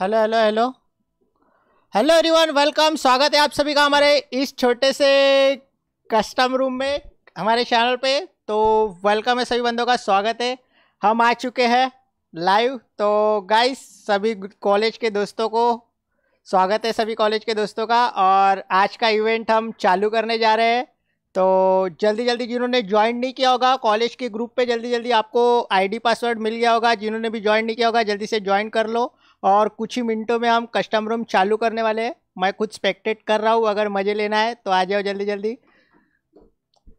Hello hello hello hello everyone welcome स्वागत है आप सभी का हमारे इस छोटे से कस्टम रूम में हमारे चैनल पे तो वेलकम है सभी बंदों का स्वागत है हम आ चुके हैं लाइव तो गाइस सभी कॉलेज के दोस्तों को स्वागत है सभी कॉलेज के दोस्तों का और आज का इवेंट हम चालू करने जा रहे हैं तो जल्दी जल्दी जिन्होंने ज्वाइन नहीं किया होगा कॉलेज के ग्रुप पे जल्दी जल्दी आपको आईडी पासवर्ड मिल गया होगा जिन्होंने भी ज्वाइन नहीं किया होगा जल्दी से ज्वाइन कर लो और कुछ ही मिनटों में हम कस्टम रूम चालू करने वाले हैं मैं खुद स्पेक्टेट कर रहा हूँ अगर मज़े लेना है तो आ जाओ जल्दी जल्दी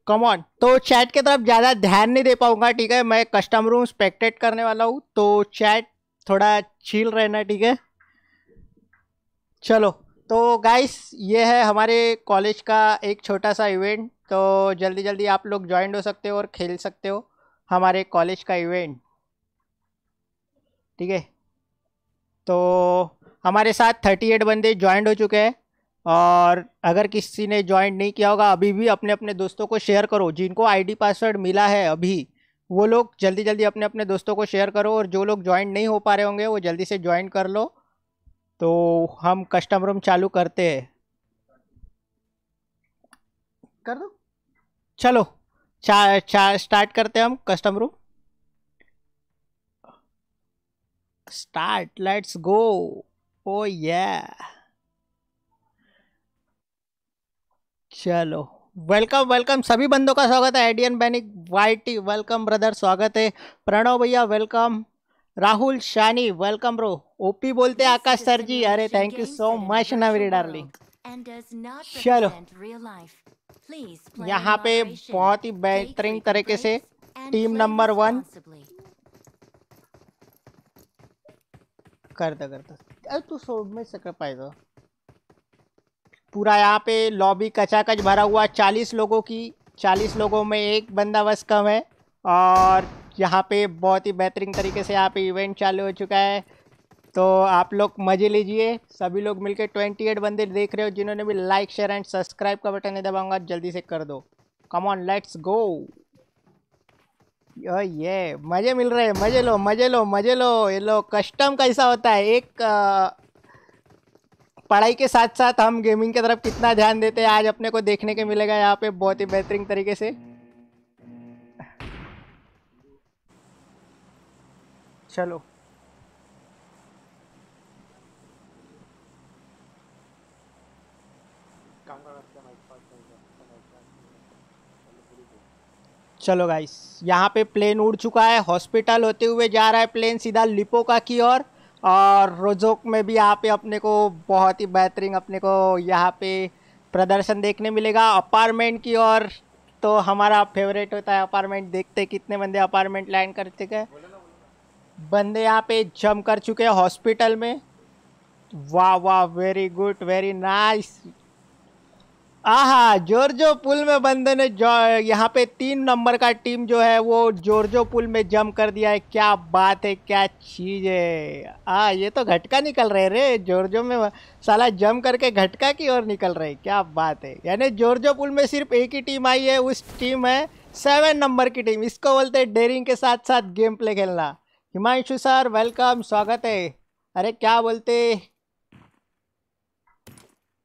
कम ऑन तो चैट की तरफ ज़्यादा ध्यान नहीं दे पाऊँगा ठीक है मैं कस्टम रूम स्पेक्टेट करने वाला हूँ तो चैट थोड़ा छील रहना ठीक है चलो तो गाइस ये है हमारे कॉलेज का एक छोटा सा इवेंट तो जल्दी जल्दी आप लोग ज्वाइन हो सकते हो और खेल सकते हो हमारे कॉलेज का इवेंट ठीक है तो हमारे साथ थर्टी एट बंदे ज्वाइंट हो चुके हैं और अगर किसी ने ज्वाइंट नहीं किया होगा अभी भी अपने अपने दोस्तों को शेयर करो जिनको आईडी पासवर्ड मिला है अभी वो लोग जल्दी जल्दी अपने अपने दोस्तों को शेयर करो और जो लोग ज्वाइंट नहीं हो पा रहे होंगे वो जल्दी से ज्वाइन कर लो तो हम कस्टम रूम चालू करते हैं कर दो चलो चा, चा स्टार्ट करते हैं हम custom room start let's go oh yeah चलो वेलकम वेलकम सभी बंदों का स्वागत है एडियन बैनिक वाइटी वेलकम ब्रदर स्वागत है प्रणव भैया welcome Rahul Shani welcome bro OP बोलते हैं आकाश सर जी अरे थैंक यू सो मच ना डार्लिंग चलो यहाँ पे बहुत ही बेहतरीन तरीके से टीम नंबर वन करता करता अरे तू से कर पाएगा पूरा यहाँ पे लॉबी कचाकच भरा हुआ चालीस लोगों की चालीस लोगों में एक बंदा बस कम है और यहाँ पे बहुत ही बेहतरीन तरीके से यहाँ पे इवेंट चालू हो चुका है तो आप लोग मज़े लीजिए सभी लोग मिलकर ट्वेंटी एट बंदे देख रहे हो जिन्होंने भी लाइक शेयर एंड सब्सक्राइब का बटन नहीं दबाऊंगा जल्दी से कर दो कम ऑन लेट्स गो ये मज़े मिल रहे हैं मज़े लो मज़े लो मज़े लो ये लो कस्टम कैसा होता है एक पढ़ाई के साथ साथ हम गेमिंग की तरफ कितना ध्यान देते हैं आज अपने को देखने के मिलेगा यहाँ पे बहुत ही बेहतरीन तरीके से चलो चलो गाइस यहाँ पे प्लेन उड़ चुका है हॉस्पिटल होते हुए जा रहा है प्लेन सीधा लिपोका की ओर और, और रोजोक में भी यहाँ पे अपने को बहुत ही बेहतरीन अपने को यहाँ पे प्रदर्शन देखने मिलेगा अपार्टमेंट की ओर तो हमारा फेवरेट होता है अपार्टमेंट देखते कितने बंदे अपार्टमेंट लैंड कर चुके बंदे यहाँ पे जम कर चुके हैं हॉस्पिटल में वाह वाह वेरी गुड वेरी नाइस आहा जोरजो पुल में बंदे ने जो यहाँ पे तीन नंबर का टीम जो है वो जोरजो पुल में जम कर दिया है क्या बात है क्या चीज है आ ये तो घटका निकल रहे रे जोरजो में साला जम करके घटका की ओर निकल रहे क्या बात है यानी जोरजो पुल में सिर्फ एक ही टीम आई है उस टीम है सेवन नंबर की टीम इसको बोलते हैं डेयरिंग के साथ साथ गेम प्ले खेलना हिमांशु सर वेलकम स्वागत है अरे क्या बोलते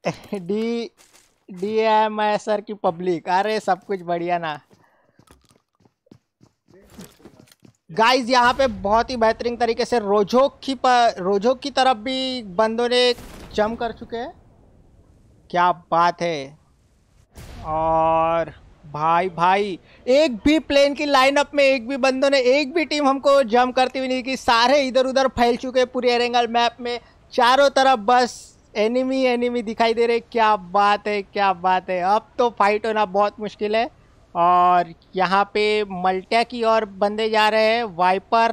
डी डी एम एस की पब्लिक अरे सब कुछ बढ़िया ना गाइज यहाँ पे बहुत ही बेहतरीन तरीके से रोजोक की पर रोजोक की तरफ भी बंदों ने जम कर चुके हैं क्या बात है और भाई भाई एक भी प्लेन की लाइनअप में एक भी बंदों ने एक भी टीम हमको जम करती हुई नहीं की सारे इधर उधर फैल चुके पूरे एरेंगल मैप में चारों तरफ बस एनिमी एनिमी दिखाई दे रहे क्या बात है क्या बात है अब तो फाइट होना बहुत मुश्किल है और यहाँ पे मल्टिया की ओर बंदे जा रहे हैं वाइपर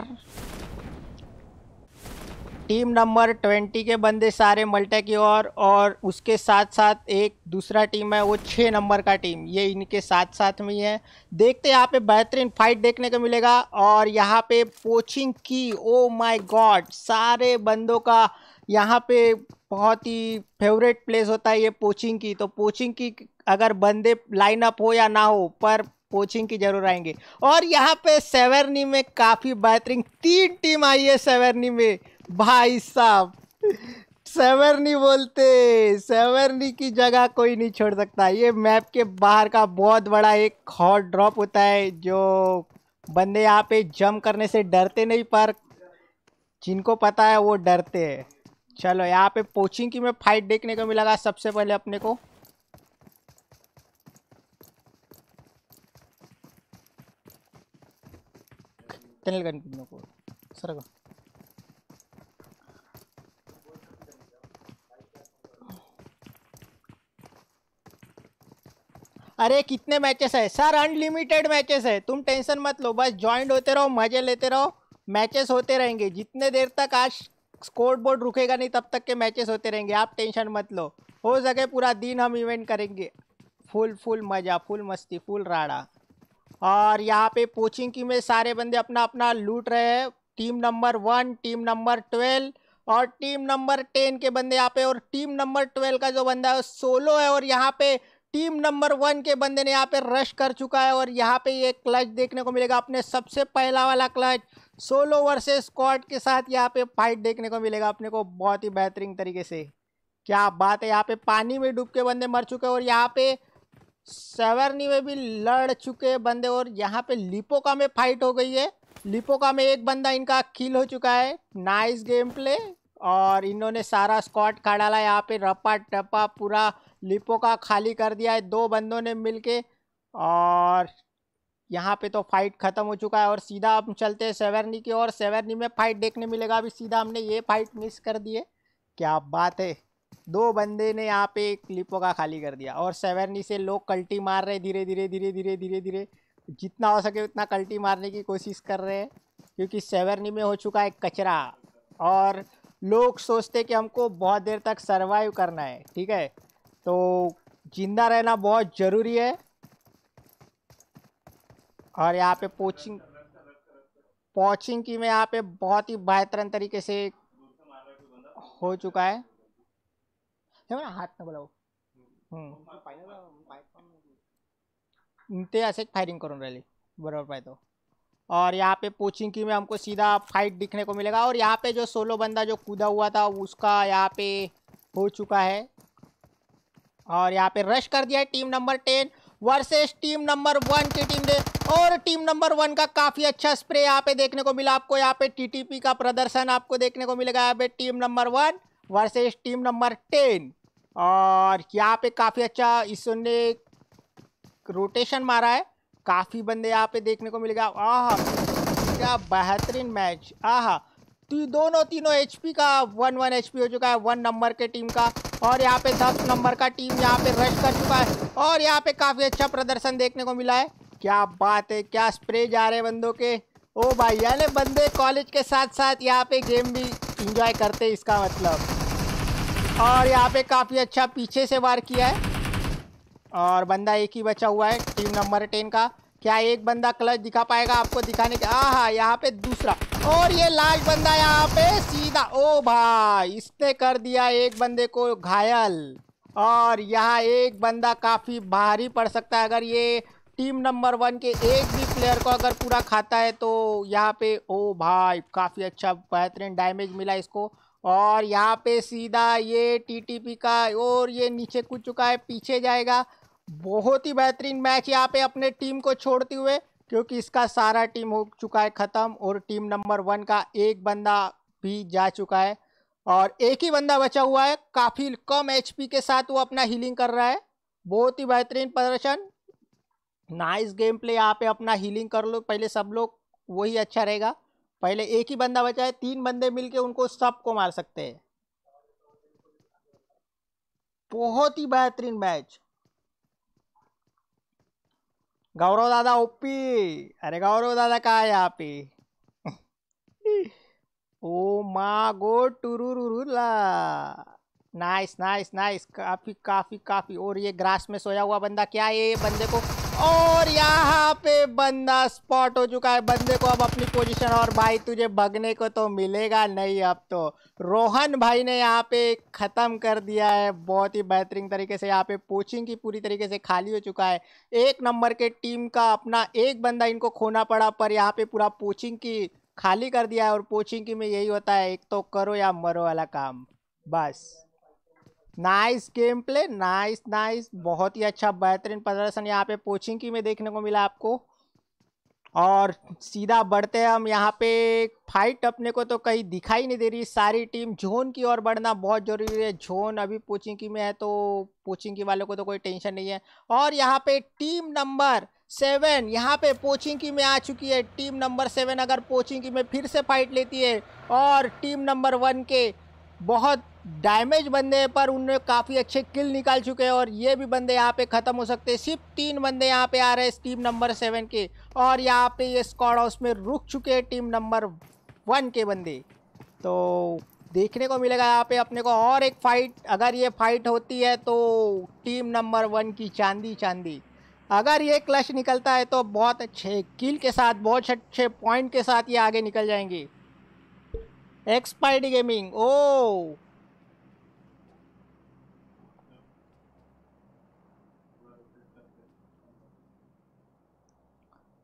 टीम नंबर ट्वेंटी के बंदे सारे मल्टा की ओर और, उसके साथ साथ एक दूसरा टीम है वो छः नंबर का टीम ये इनके साथ साथ में ही है देखते हैं यहाँ पे बेहतरीन फाइट देखने को मिलेगा और यहाँ पे पोचिंग की ओ माई गॉड सारे बंदों का यहाँ पे बहुत ही फेवरेट प्लेस होता है ये पोचिंग की तो पोचिंग की अगर बंदे लाइनअप हो या ना हो पर कोचिंग की जरूर आएंगे और यहाँ पे सेवरनी में काफ़ी बेहतरीन तीन टीम आई है सेवरनी में भाई साहब सेवरनी बोलते सेवरनी की जगह कोई नहीं छोड़ सकता ये मैप के बाहर का बहुत बड़ा एक हॉट ड्रॉप होता है जो बंदे यहाँ पे जम करने से डरते नहीं पर जिनको पता है वो डरते हैं चलो यहाँ पे पोचिंग की में फाइट देखने को मिला सबसे पहले अपने को को सर अरे कितने मैचेस है सर अनलिमिटेड मैचेस है तुम टेंशन मत लो बस ज्वाइंट होते रहो मजे लेते रहो मैचेस होते रहेंगे जितने देर तक आज स्कोर बोर्ड रुकेगा नहीं तब तक के मैचेस होते रहेंगे आप टेंशन मत लो हो सके पूरा दिन हम इवेंट करेंगे फुल फुल मज़ा फुल मस्ती फुल राड़ा और यहाँ पे कोचिंग की में सारे बंदे अपना अपना लूट रहे हैं team number one team number twelve और टीम नंबर टेन के बंदे यहाँ पे और टीम नंबर ट्वेल्व का जो बंदा है वो सोलो है और यहाँ पे टीम नंबर वन के बंदे ने यहाँ पे रश कर चुका है और यहाँ पे ये क्लच देखने को मिलेगा अपने सबसे पहला वाला क्लच सोलो वर्सेस स्क्वाड के साथ यहाँ पे फाइट देखने को मिलेगा अपने को बहुत ही बेहतरीन तरीके से क्या बात है यहाँ पे पानी में डूब के बंदे मर चुके और यहाँ पे सेवरनी में भी लड़ चुके बंदे और यहाँ पे लिपोका में फाइट हो गई है लिपोका में एक बंदा इनका खिल हो चुका है नाइस गेम प्ले और इन्होंने सारा स्क्वाड खा डाला यहाँ पे रपा टपा पूरा लिपोका खाली कर दिया है दो बंदों ने मिल और यहाँ पे तो फाइट खत्म हो चुका है और सीधा हम चलते हैं सेवरनी की और सेवरनी में फाइट देखने मिलेगा अभी सीधा हमने ये फाइट मिस कर दी है क्या बात है दो बंदे ने यहाँ पे एक लिपो का खाली कर दिया और सेवरनी से लोग कल्टी मार रहे धीरे धीरे धीरे धीरे धीरे धीरे जितना हो सके उतना कल्टी मारने की कोशिश कर रहे हैं क्योंकि सेवरनी में हो चुका है कचरा और लोग सोचते कि हमको बहुत देर तक सर्वाइव करना है ठीक है तो जिंदा रहना बहुत ज़रूरी है और यहाँ पे पोचिंग पोचिंग की में यहाँ पे बहुत ही बेहतरीन तरीके से हो चुका है हाथ ना बोलाओ ते असेच फायरिंग रैली राहिली पाए तो और यहाँ पे पोचिंग की में हमको सीधा फाइट दिखने को मिलेगा और यहाँ पे जो सोलो बंदा जो कूदा हुआ था उसका यहाँ पे हो चुका है और यहाँ पे रश कर दिया है team number ten versus team number one की टीम दे और टीम नंबर वन का काफ़ी अच्छा स्प्रे यहाँ पे देखने को मिला आपको यहाँ पे टीटीपी का प्रदर्शन आपको देखने को मिलेगा यहाँ पे team number one versus team number ten और यहाँ पे काफ़ी अच्छा इसने रोटेशन मारा है काफ़ी बंदे यहाँ पे देखने को मिलेगा आह क्या बेहतरीन मैच आह ती, तो दोनों तीनों एचपी का वन वन एचपी हो चुका है वन नंबर के टीम का और यहाँ पे दस नंबर का टीम यहाँ पे रश कर चुका है और यहाँ पे काफ़ी अच्छा प्रदर्शन देखने को मिला है क्या बात है क्या स्प्रे जा रहे बंदों के ओ भाई यानी बंदे कॉलेज के साथ साथ यहाँ पे गेम भी इंजॉय करते इसका मतलब और यहाँ पे काफ़ी अच्छा पीछे से वार किया है और बंदा एक ही बचा हुआ है टीम नंबर टेन का क्या एक बंदा क्लच दिखा पाएगा आपको दिखाने के आ हा यहाँ पे दूसरा और ये लास्ट बंदा यहाँ पे सीधा ओ भाई इसने कर दिया एक बंदे को घायल और यहाँ एक बंदा काफ़ी भारी पड़ सकता है अगर ये टीम नंबर वन के एक भी प्लेयर को अगर पूरा खाता है तो यहाँ पे ओ भाई काफ़ी अच्छा बेहतरीन डैमेज मिला इसको और यहाँ पे सीधा ये टीटीपी का और ये नीचे कूद चुका है पीछे जाएगा बहुत ही बेहतरीन मैच यहाँ पे अपने टीम को छोड़ते हुए क्योंकि इसका सारा टीम हो चुका है ख़त्म और टीम नंबर वन का एक बंदा भी जा चुका है और एक ही बंदा बचा हुआ है काफ़ी कम एचपी के साथ वो अपना हीलिंग कर रहा है बहुत ही बेहतरीन प्रदर्शन नाइस गेम प्ले यहाँ पे अपना हीलिंग कर लो पहले सब लोग वही अच्छा रहेगा पहले एक ही बंदा बचा है तीन बंदे मिलके उनको सबको मार सकते हैं बहुत ही बेहतरीन मैच गौरव दादा ओपी अरे गौरव दादा कहा है आप ओ मा गो टूरूरूला नाइस नाइस नाइस काफ़ी काफ़ी काफ़ी और ये ग्रास में सोया हुआ बंदा क्या है ये बंदे को और यहाँ पे बंदा स्पॉट हो चुका है बंदे को अब अपनी पोजीशन और भाई तुझे भगने को तो मिलेगा नहीं अब तो रोहन भाई ने यहाँ पे ख़त्म कर दिया है बहुत ही बेहतरीन तरीके से यहाँ पे पोचिंग की पूरी तरीके से खाली हो चुका है एक नंबर के टीम का अपना एक बंदा इनको खोना पड़ा पर यहाँ पे पूरा पोचिंग की खाली कर दिया है और पोचिंग की में यही होता है एक तो करो या मरो वाला काम बस nice game play nice nice बहुत ही अच्छा बेहतरीन प्रदर्शन यहाँ पे पोचिंग की में देखने को मिला आपको और सीधा बढ़ते हैं हम यहाँ पे फाइट अपने को तो कहीं दिखाई नहीं दे रही सारी टीम जोन की ओर बढ़ना बहुत ज़रूरी है जोन अभी पोचिंग की में है तो पोचिंग की वालों को तो कोई टेंशन नहीं है और यहाँ पे टीम नंबर सेवन यहाँ पे पोचिंग की में आ चुकी है टीम नंबर सेवन अगर पोचिंग की में फिर से फाइट लेती है और टीम नंबर वन के बहुत डैमेज बंदे हैं पर उन्होंने काफ़ी अच्छे किल निकाल चुके हैं और ये भी बंदे यहाँ पे ख़त्म हो सकते हैं सिर्फ तीन बंदे यहाँ पे आ रहे हैं टीम नंबर सेवन के और यहाँ पे ये स्कॉड हाउस में रुक चुके हैं टीम नंबर वन के बंदे तो देखने को मिलेगा यहाँ पे अपने को और एक फाइट अगर ये फाइट होती है तो टीम नंबर वन की चांदी चांदी अगर ये क्लच निकलता है तो बहुत अच्छे किल के साथ बहुत अच्छे पॉइंट के साथ ये आगे निकल जाएंगे एक्सपायर्ड गेमिंग ओ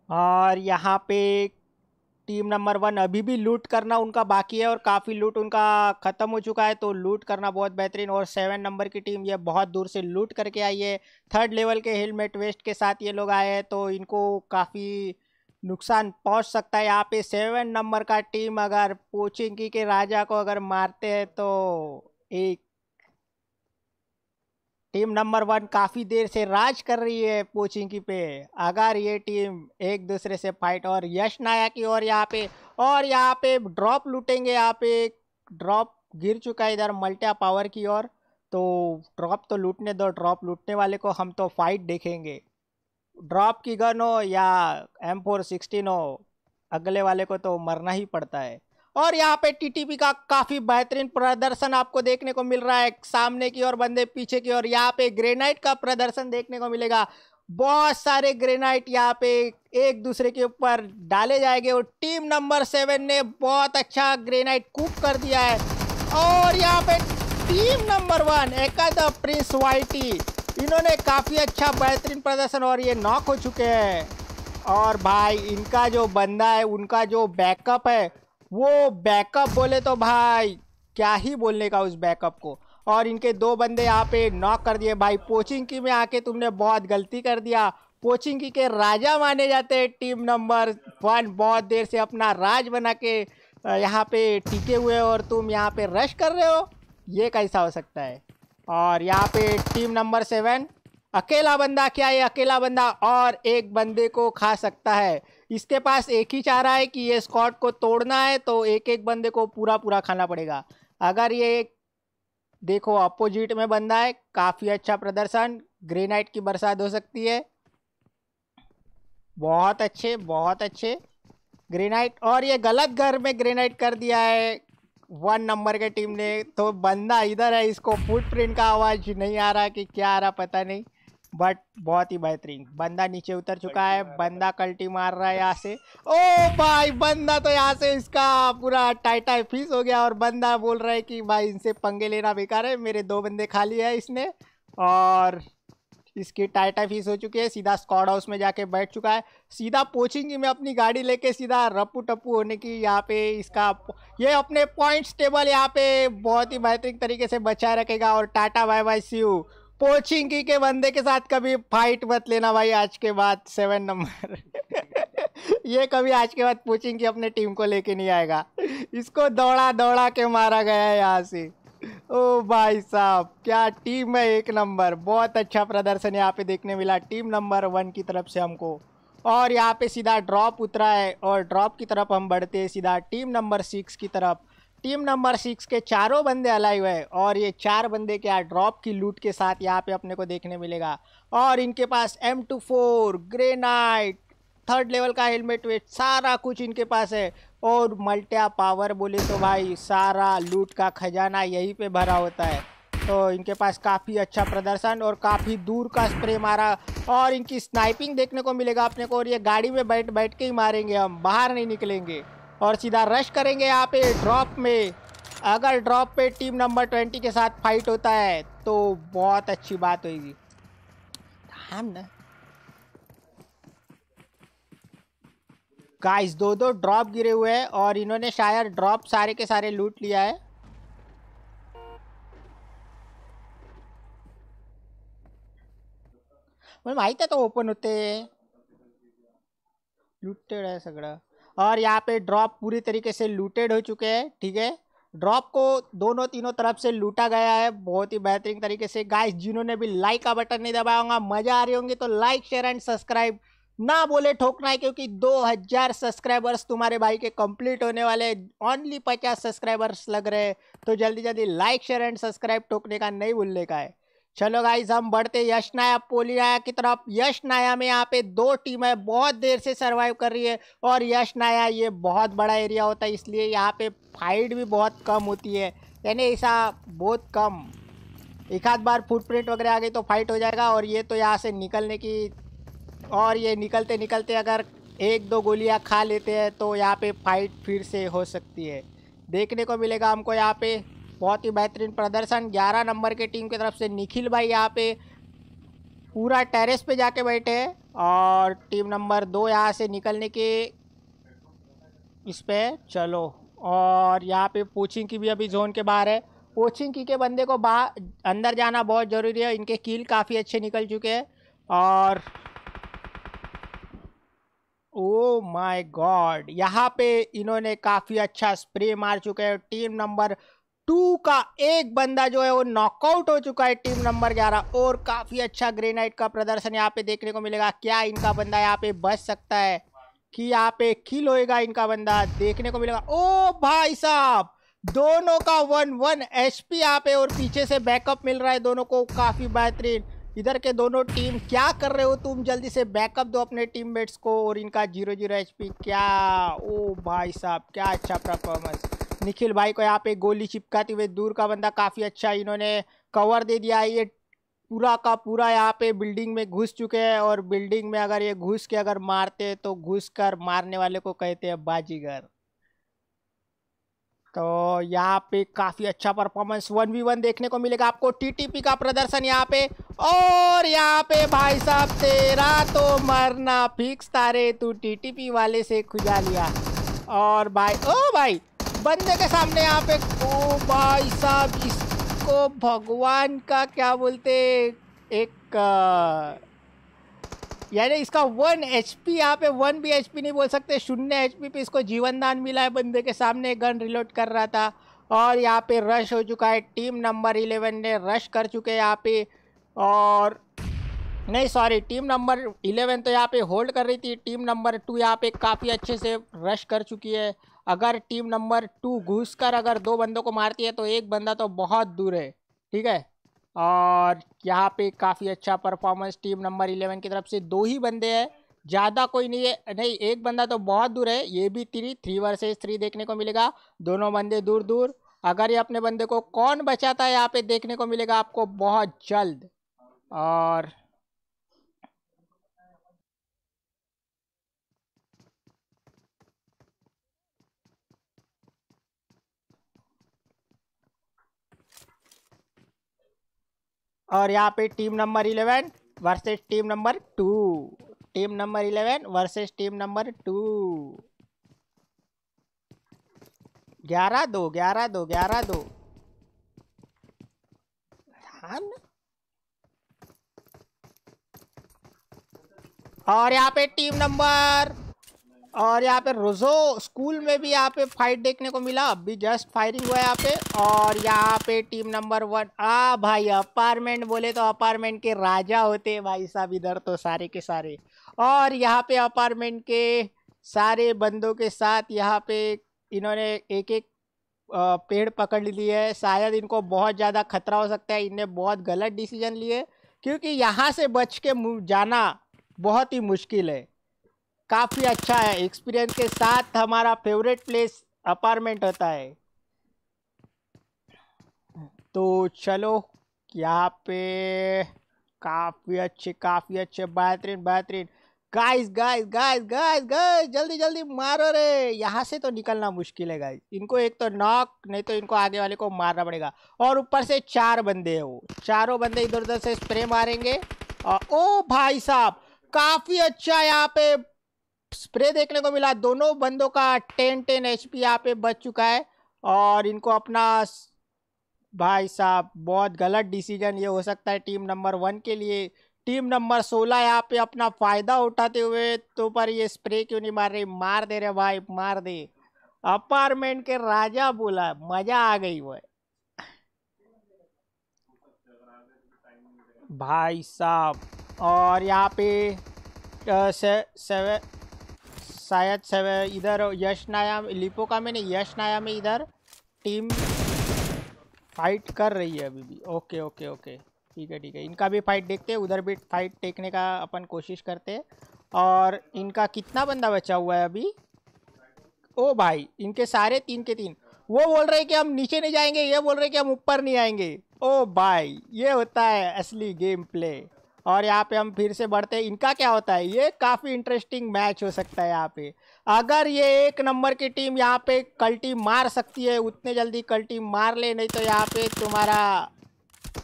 और यहाँ पे टीम नंबर वन अभी भी लूट करना उनका बाकी है और काफ़ी लूट उनका ख़त्म हो चुका है तो लूट करना बहुत बेहतरीन और सेवन नंबर की टीम ये बहुत दूर से लूट करके आई है थर्ड लेवल के हेलमेट वेस्ट के साथ ये लोग आए हैं तो इनको काफ़ी नुकसान पहुंच सकता है यहाँ पे सेवन नंबर का टीम अगर पोचिंकी के राजा को अगर मारते हैं तो एक टीम नंबर वन काफ़ी देर से राज कर रही है कोचिंग पे अगर ये टीम एक दूसरे से फाइट और यश नाया की और यहाँ पे और यहाँ पे ड्रॉप लूटेंगे यहाँ पे ड्रॉप गिर चुका है इधर मल्टा पावर की ओर तो ड्रॉप तो लूटने दो ड्रॉप लूटने वाले को हम तो फाइट देखेंगे ड्रॉप की गन हो या एम फोर सिक्सटीन हो अगले वाले को तो मरना ही पड़ता है और यहाँ पे टीटीपी का काफ़ी बेहतरीन प्रदर्शन आपको देखने को मिल रहा है सामने की ओर बंदे पीछे की ओर यहाँ पे ग्रेनाइट का प्रदर्शन देखने को मिलेगा बहुत सारे ग्रेनाइट यहाँ पे एक दूसरे के ऊपर डाले जाएंगे और टीम नंबर सेवन ने बहुत अच्छा ग्रेनाइट कुक कर दिया है और यहाँ पे टीम नंबर वन एक प्रिंस वाइटी इन्होंने काफ़ी अच्छा बेहतरीन प्रदर्शन और ये नॉक हो चुके हैं और भाई इनका जो बंदा है उनका जो बैकअप है वो बैकअप बोले तो भाई क्या ही बोलने का उस बैकअप को और इनके दो बंदे यहाँ पे नॉक कर दिए भाई पोचिंग की में आके तुमने बहुत गलती कर दिया पोचिंग की के राजा माने जाते हैं टीम नंबर वन बहुत देर से अपना राज बना के यहाँ पे टिके हुए और तुम यहाँ पे रश कर रहे हो ये कैसा हो सकता है और यहाँ पे टीम नंबर सेवन अकेला बंदा क्या है अकेला बंदा और एक बंदे को खा सकता है इसके पास एक ही चारा है कि ये स्कॉट को तोड़ना है तो एक एक बंदे को पूरा पूरा खाना पड़ेगा अगर ये देखो अपोजिट में बंदा है काफ़ी अच्छा प्रदर्शन ग्रेनाइट की बरसात हो सकती है बहुत अच्छे बहुत अच्छे ग्रेनाइट और ये गलत घर में ग्रेनाइट कर दिया है वन नंबर के टीम ने तो बंदा इधर है इसको फुटप्रिंट का आवाज़ नहीं आ रहा कि क्या आ रहा पता नहीं बट बहुत ही बेहतरीन बंदा नीचे उतर चुका है बंदा कल्टी मार रहा है यहाँ से ओ भाई बंदा तो यहाँ से इसका पूरा टाइटा फीस हो गया और बंदा बोल रहा है कि भाई इनसे पंगे लेना बेकार है मेरे दो बंदे खाली है इसने और इसकी टाइटा फीस हो चुकी है सीधा स्कॉड हाउस में जाके बैठ चुका है सीधा पोचिंगी में अपनी गाड़ी लेके सीधा रप्पू टप्पू होने की यहाँ पे इसका ये अपने पॉइंट्स टेबल यहाँ पे बहुत ही बेहतरीन तरीके से बचाए रखेगा और टाटा बाय बाय सी पोचिंकी के बंदे के साथ कभी फाइट मत लेना भाई आज के बाद सेवन नंबर ये कभी आज के बाद की अपने टीम को लेके नहीं आएगा इसको दौड़ा दौड़ा के मारा गया है यहाँ से ओ भाई साहब क्या टीम है एक नंबर बहुत अच्छा प्रदर्शन यहाँ पे देखने मिला टीम नंबर वन की तरफ से हमको और यहाँ पे सीधा ड्रॉप उतरा है और ड्रॉप की तरफ हम बढ़ते हैं सीधा टीम नंबर सिक्स की तरफ टीम नंबर सिक्स के चारों बंदे अलाइव है और ये चार बंदे के ड्रॉप की लूट के साथ यहाँ पे अपने को देखने मिलेगा और इनके पास M two four grenade third level का हेलमेट वेट सारा कुछ इनके पास है और मल्टिया पावर बोले तो भाई सारा लूट का खजाना यहीं पे भरा होता है तो इनके पास काफ़ी अच्छा प्रदर्शन और काफ़ी दूर का स्प्रे मारा और इनकी स्नाइपिंग देखने को मिलेगा अपने को और ये गाड़ी में बैठ बैठ के ही मारेंगे हम बाहर नहीं निकलेंगे और सीधा रश करेंगे यहाँ पे ड्रॉप में अगर ड्रॉप पे टीम नंबर ट्वेंटी के साथ फाइट होता है तो बहुत अच्छी बात होगी हम ना गाइस दो दो ड्रॉप गिरे हुए हैं और इन्होंने शायद ड्रॉप सारे के सारे लूट लिया है माहिती तो ओपन तो होते लुटतेड रहे सगड़ा और यहाँ पे ड्रॉप पूरी तरीके से लूटेड हो चुके हैं ठीक है ड्रॉप को दोनों तीनों तरफ से लूटा गया है बहुत ही बेहतरीन तरीके से गाइस जिन्होंने भी लाइक का बटन नहीं दबाया होगा मजा आ रही होंगी तो लाइक शेयर एंड सब्सक्राइब ना बोले ठोकना है क्योंकि 2000 सब्सक्राइबर्स तुम्हारे भाई के कंप्लीट होने वाले ओनली 50 सब्सक्राइबर्स लग रहे हैं तो जल्दी जल्दी लाइक शेयर एंड सब्सक्राइब ठोकने का नहीं भूलने का है चलो गाइज हम बढ़ते यश नाया पोली नाया की तरफ यश नाया में यहाँ पे दो टीमें बहुत देर से सर्वाइव कर रही है और यश नाया ये बहुत बड़ा एरिया होता है इसलिए यहाँ पे फाइट भी बहुत कम होती है यानी ऐसा बहुत कम एक आध बार फुटप्रिंट वगैरह आ गई तो फाइट हो जाएगा और ये तो यहाँ से निकलने की और ये निकलते निकलते अगर एक दो गोलियाँ खा लेते हैं तो यहाँ पर फाइट फिर से हो सकती है देखने को मिलेगा हमको यहाँ पर बहुत ही बेहतरीन प्रदर्शन ग्यारह नंबर के टीम की तरफ से निखिल भाई यहाँ पे पूरा टेरेस पे जाके बैठे और टीम नंबर दो यहाँ से निकलने के इस पर चलो और यहाँ पे पोचिंग की भी अभी जोन के बाहर है कोचिंग की के बंदे को बाहर अंदर जाना बहुत ज़रूरी है इनके कील काफ़ी अच्छे निकल चुके हैं और ओ माय गॉड यहाँ पे इन्होंने काफ़ी अच्छा स्प्रे मार चुके हैं टीम नंबर टू का एक बंदा जो है वो नॉकआउट हो चुका है टीम नंबर ग्यारह और काफ़ी अच्छा ग्रेनाइट का प्रदर्शन यहाँ पे देखने को मिलेगा क्या इनका बंदा यहाँ पे बच सकता है कि यहाँ पे किल होएगा इनका बंदा देखने को मिलेगा ओ भाई साहब दोनों का वन वन एच पी यहाँ पे और पीछे से बैकअप मिल रहा है दोनों को काफ़ी बेहतरीन इधर के दोनों टीम क्या कर रहे हो तुम जल्दी से बैकअप दो अपने टीममेट्स को और इनका जीरो जीरो एच पी क्या ओ भाई साहब क्या अच्छा परफॉर्मेंस निखिल भाई को यहाँ पे गोली चिपकाते हुए दूर का बंदा काफ़ी अच्छा इन्होंने कवर दे दिया है ये पूरा का पूरा यहाँ पे बिल्डिंग में घुस चुके हैं और बिल्डिंग में अगर ये घुस के अगर मारते तो घुस कर मारने वाले को कहते हैं बाजीगर तो यहाँ पे काफ़ी अच्छा परफॉर्मेंस वन वी वन देखने को मिलेगा आपको टीटीपी का प्रदर्शन यहाँ पे और यहाँ पे भाई साहब तेरा तो मरना फिक्स तारे तू टीटीपी वाले से खुजा लिया और भाई ओ भाई बंदे के सामने यहाँ पे ओ भाई साहब इसको भगवान का क्या बोलते एक यानी इसका वन एच पी यहाँ पे वन भी एच पी नहीं बोल सकते शून्य एच पी पे इसको जीवन दान मिला है बंदे के सामने गन रिलोड कर रहा था और यहाँ पे रश हो चुका है टीम नंबर इलेवन ने रश कर चुके हैं यहाँ पे और नहीं सॉरी टीम नंबर इलेवन तो यहाँ पे होल्ड कर रही थी टीम नंबर टू यहाँ पे काफ़ी अच्छे से रश कर चुकी है अगर टीम नंबर टू घुस कर अगर दो बंदों को मारती है तो एक बंदा तो बहुत दूर है ठीक है और यहाँ पे काफ़ी अच्छा परफॉर्मेंस टीम नंबर इलेवन की तरफ से दो ही बंदे हैं ज़्यादा कोई नहीं है नहीं एक बंदा तो बहुत दूर है ये भी थ्री थ्री वर्सेज थ्री देखने को मिलेगा दोनों बंदे दूर दूर अगर ये अपने बंदे को कौन बचाता है यहाँ पे देखने को मिलेगा आपको बहुत जल्द और और यहाँ पे team number eleven versus team number two team number eleven versus team number two ग्यारह दो ग्यारह दो ग्यारह दो और यहाँ पे टीम नंबर और यहाँ पे रोज़ो स्कूल में भी यहाँ पे फाइट देखने को मिला अभी जस्ट फायरिंग हुआ है यहाँ पे और यहाँ पे टीम नंबर वन आ भाई अपार्टमेंट बोले तो अपार्टमेंट के राजा होते हैं भाई साहब इधर तो सारे के सारे और यहाँ पे अपार्टमेंट के सारे बंदों के साथ यहाँ पे इन्होंने एक एक पेड़ पकड़ ली है शायद इनको बहुत ज़्यादा खतरा हो सकता है इनने बहुत गलत डिसीजन लिए क्योंकि यहाँ से बच के जाना बहुत ही मुश्किल है काफ़ी अच्छा है एक्सपीरियंस के साथ हमारा फेवरेट प्लेस अपार्टमेंट होता है तो चलो यहाँ पे काफ़ी अच्छे काफ़ी अच्छे बेहतरीन बेहतरीन guys guys guys guys guys जल्दी जल्दी मारो रे यहाँ से तो निकलना मुश्किल है गाइस इनको एक तो नॉक नहीं तो इनको आगे वाले को मारना पड़ेगा और ऊपर से चार बंदे हैं वो चारों बंदे इधर उधर से स्प्रे मारेंगे और ओ भाई साहब काफ़ी अच्छा यहाँ पे स्प्रे देखने को मिला दोनों बंदों का टेन टेन एच पी यहाँ पे बच चुका है और इनको अपना भाई साहब बहुत गलत डिसीजन ये हो सकता है टीम नंबर वन के लिए टीम नंबर सोलह यहाँ पे अपना फ़ायदा उठाते हुए तो पर ये स्प्रे क्यों नहीं मार रही मार दे रहे भाई मार दे अपार्टमेंट के राजा बोला मज़ा आ गई वो भाई साहब और यहाँ पे शायद इधर यश नायाम लिपो का मैंने यश नाया में इधर टीम फाइट कर रही है अभी भी ओके ओके ओके ठीक है ठीक है इनका भी फाइट देखते हैं उधर भी फाइट देखने का अपन कोशिश करते हैं और इनका कितना बंदा बचा हुआ है अभी ओ भाई इनके सारे तीन के तीन वो बोल रहे कि हम नीचे नहीं जाएंगे ये बोल रहे कि हम ऊपर नहीं आएंगे ओ भाई ये होता है असली गेम प्ले और यहाँ पे हम फिर से बढ़ते हैं इनका क्या होता है ये काफ़ी इंटरेस्टिंग मैच हो सकता है यहाँ पे अगर ये एक नंबर की टीम यहाँ पे कल्टी मार सकती है उतने जल्दी कल्टी मार ले नहीं तो यहाँ पे तुम्हारा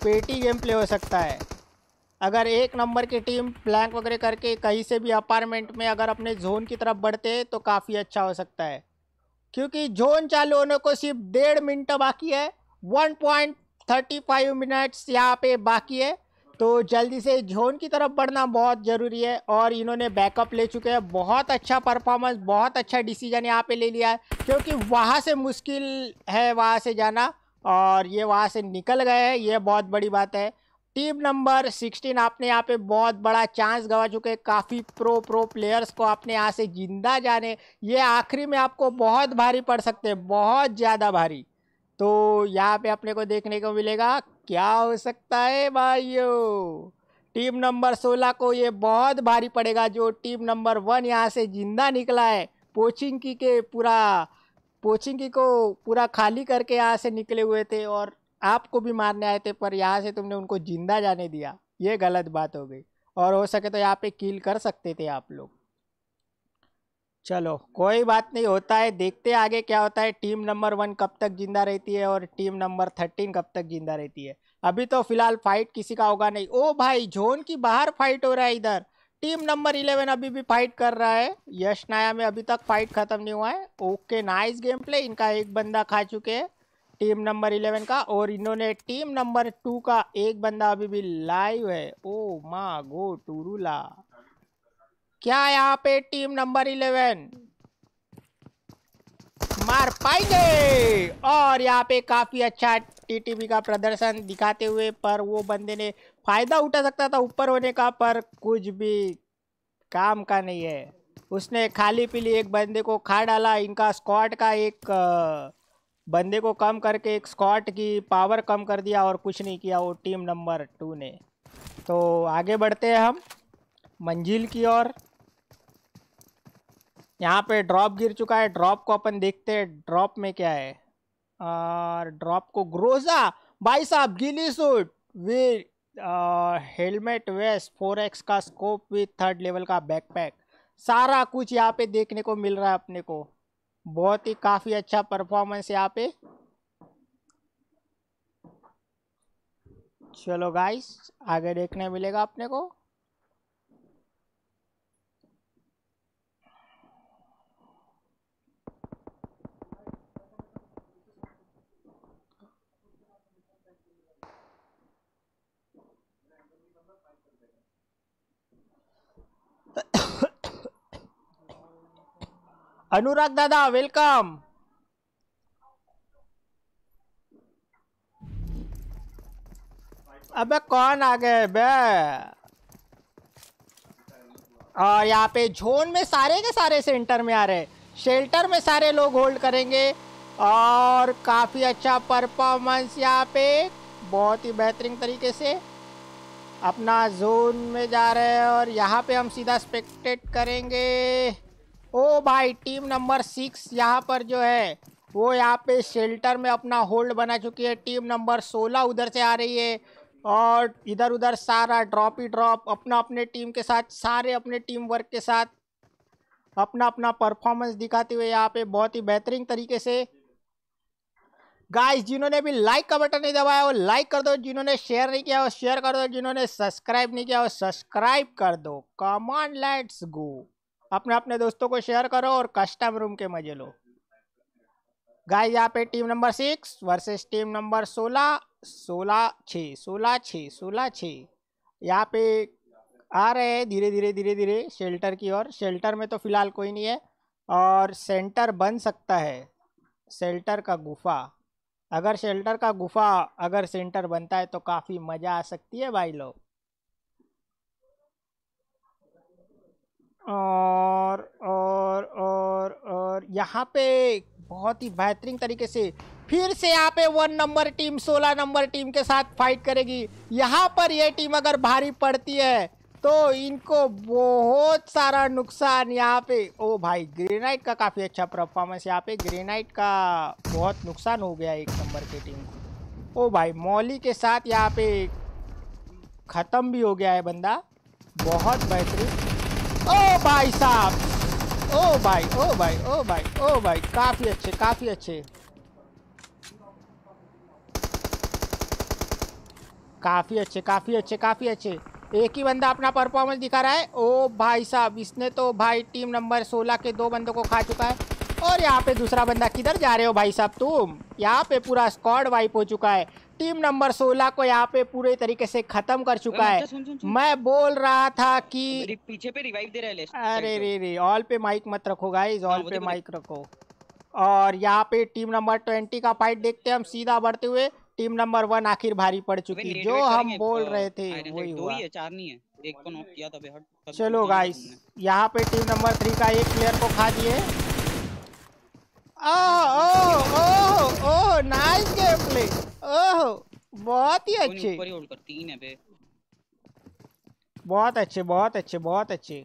पेटी गेम प्ले हो सकता है अगर एक नंबर की टीम प्लैंक वगैरह करके कहीं से भी अपार्टमेंट में अगर अपने जोन की तरफ बढ़ते हैं तो काफ़ी अच्छा हो सकता है क्योंकि जोन चालू होने को सिर्फ डेढ़ मिनट बाकी है one point thirty five minutes यहाँ पे बाकी है तो जल्दी से जोन की तरफ बढ़ना बहुत ज़रूरी है और इन्होंने बैकअप ले चुके हैं बहुत अच्छा परफॉर्मेंस बहुत अच्छा डिसीजन यहाँ पे ले लिया है क्योंकि वहाँ से मुश्किल है वहाँ से जाना और ये वहाँ से निकल गए हैं ये बहुत बड़ी बात है टीम नंबर सिक्सटीन आपने यहाँ पे बहुत बड़ा चांस गवा चुके हैं काफ़ी प्रो प्रो प्लेयर्स को आपने यहाँ से जिंदा जाने ये आखिरी में आपको बहुत भारी पड़ सकते हैं बहुत ज़्यादा भारी तो यहाँ पे अपने को देखने को मिलेगा क्या हो सकता है भाइयों टीम नंबर सोलह को ये बहुत भारी पड़ेगा जो टीम नंबर वन यहाँ से जिंदा निकला है पोचिंग की के पूरा पोचिंग की को पूरा खाली करके यहाँ से निकले हुए थे और आपको भी मारने आए थे पर यहाँ से तुमने उनको जिंदा जाने दिया ये गलत बात हो गई और हो सके तो यहाँ पे किल कर सकते थे आप लोग चलो कोई बात नहीं होता है देखते आगे क्या होता है टीम नंबर वन कब तक जिंदा रहती है और टीम नंबर थर्टीन कब तक जिंदा रहती है अभी तो फिलहाल फाइट किसी का होगा नहीं ओ भाई जोन की बाहर फाइट हो रहा है इधर टीम नंबर इलेवन अभी भी फाइट कर रहा है यश नाया में अभी तक फाइट खत्म नहीं हुआ है ओके नाइस गेम प्ले इनका एक बंदा खा चुके हैं टीम नंबर इलेवन का और इन्होंने टीम नंबर टू का एक बंदा अभी भी लाइव है ओ माँ गो टूरूला क्या यहाँ पे टीम नंबर इलेवन मार पाएंगे और यहाँ पे काफी अच्छा टीटीपी का प्रदर्शन दिखाते हुए पर वो बंदे ने फायदा उठा सकता था ऊपर होने का पर कुछ भी काम का नहीं है उसने खाली पीली एक बंदे को खा डाला इनका स्कॉट का एक बंदे को कम करके एक स्कॉट की पावर कम कर दिया और कुछ नहीं किया वो टीम नंबर टू ने तो आगे बढ़ते हैं हम मंजिल की ओर यहाँ पे ड्रॉप गिर चुका है ड्रॉप को अपन देखते हैं ड्रॉप में क्या है और ड्रॉप को ग्रोजा भाई साहब गिली सूट वे हेलमेट वेस्ट फोर एक्स का स्कोप विथ थर्ड लेवल का बैकपैक सारा कुछ यहाँ पे देखने को मिल रहा है अपने को बहुत ही काफ़ी अच्छा परफॉर्मेंस यहाँ पे चलो गाइस आगे देखने मिलेगा अपने को अनुराग दादा वेलकम अबे कौन आ गए बे और यहाँ पे झोन में सारे के सारे सेंटर में आ रहे शेल्टर में सारे लोग होल्ड करेंगे और काफ़ी अच्छा परफॉर्मेंस यहाँ पे बहुत ही बेहतरीन तरीके से अपना जोन में जा रहे हैं और यहाँ पे हम सीधा स्पेक्टेट करेंगे ओ भाई टीम नंबर सिक्स यहाँ पर जो है वो यहाँ पे शेल्टर में अपना होल्ड बना चुकी है टीम नंबर सोलह उधर से आ रही है और इधर उधर सारा ड्रॉप ही ड्रॉप अपना अपने टीम के साथ सारे अपने टीम वर्क के साथ अपना अपना परफॉर्मेंस दिखाते हुए यहाँ पे बहुत ही बेहतरीन तरीके से गाइस जिन्होंने भी लाइक का बटन नहीं दबाया वो लाइक कर दो जिन्होंने शेयर नहीं किया वो शेयर कर दो जिन्होंने सब्सक्राइब नहीं किया वो सब्सक्राइब कर दो कमान लेट्स गो अपने अपने दोस्तों को शेयर करो और कस्टम रूम के मजे लो गाय यहाँ पे team number six versus team number सोलह सोलह छः सोलह छः सोलह छः यहाँ पे आ रहे हैं धीरे धीरे धीरे धीरे शेल्टर की ओर शेल्टर में तो फिलहाल कोई नहीं है और सेंटर बन सकता है शेल्टर का गुफा अगर शेल्टर का गुफा अगर सेंटर बनता है तो काफ़ी मज़ा आ सकती है भाई लोग और और और और यहाँ पे बहुत ही बेहतरीन तरीके से फिर से यहाँ पे वन नंबर टीम सोलह नंबर टीम के साथ फाइट करेगी यहाँ पर यह टीम अगर भारी पड़ती है तो इनको बहुत सारा नुकसान यहाँ पे ओ भाई ग्रेनाइट का काफ़ी अच्छा परफॉर्मेंस यहाँ पे ग्रेनाइट का बहुत नुकसान हो गया एक नंबर की टीम को ओ भाई मौली के साथ यहाँ पे ख़त्म भी हो गया है बंदा बहुत बेहतरीन ओह भाई साहब ओ भाई ओ भाई ओ भाई ओ भाई काफी अच्छे काफी अच्छे काफी अच्छे काफी अच्छे काफी अच्छे एक ही बंदा अपना परफॉर्मेंस दिखा रहा है ओ भाई साहब इसने तो भाई टीम नंबर 16 के दो बंदों को खा चुका है और यहाँ पे दूसरा बंदा किधर जा रहे हो भाई साहब तुम यहाँ पे पूरा स्क्वाड वाइप हो चुका है टीम नंबर 16 को यहाँ पे पूरे तरीके से खत्म कर चुका है अच्छा, सुन, सुन, सुन। मैं बोल रहा था कि पीछे पे रिवाइव दे रहे अरे रे रे ऑल पे माइक मत रखो गाइज हाँ, ऑल पे माइक तो रखो और यहाँ पे टीम नंबर ट्वेंटी का फाइट देखते हैं हम सीधा बढ़ते हुए टीम नंबर वन आखिर भारी पड़ चुकी जो हम बोल तो रहे थे वही हुआ चलो गाइस यहाँ पे टीम नंबर थ्री का एक प्लेयर को खा दिए ओ ओ ओ ओ नाइस गेम प्ले ओह बहुत ही अच्छे ऊपर ही होल्ड कर तीन है बे बहुत अच्छे बहुत अच्छे बहुत अच्छे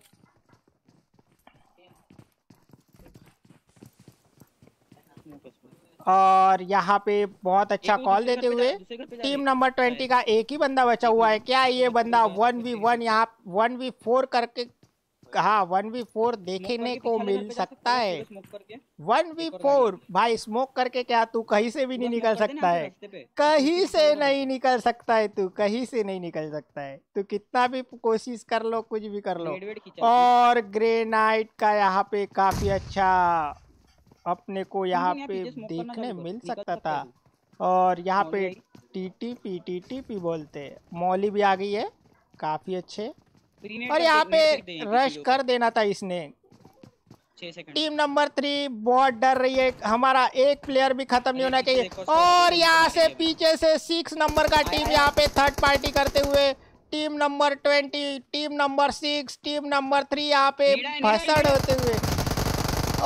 और यहाँ पे बहुत अच्छा कॉल देते हुए टीम नंबर ट्वेंटी का एक ही बंदा बचा हुआ है क्या ये बंदा वन वी वन यहाँ वन वी फोर करके हाँ वन वी फोर देखने को मिल सकता है वन वी फोर भाई स्मोक करके क्या तू कहीं से भी नहीं निकल सकता है कहीं से नहीं निकल सकता है तू कहीं से नहीं निकल सकता है तू कितना भी कोशिश कर लो कुछ भी कर लो और ग्रेनाइट का यहाँ पे काफी अच्छा अपने को यहाँ पे देखने मिल सकता तो था और यहाँ पे T T P T T P बोलते मौली भी आ गई है काफ़ी अच्छे और यहाँ पे रश कर देना था इसने टीम नंबर थ्री बहुत डर रही है हमारा एक प्लेयर भी खत्म नहीं होना चाहिए और यहाँ से पीछे से सिक्स नंबर का टीम यहाँ पे थर्ड पार्टी करते हुए team number twenty team number six team number three यहाँ पे भसड़ होते हुए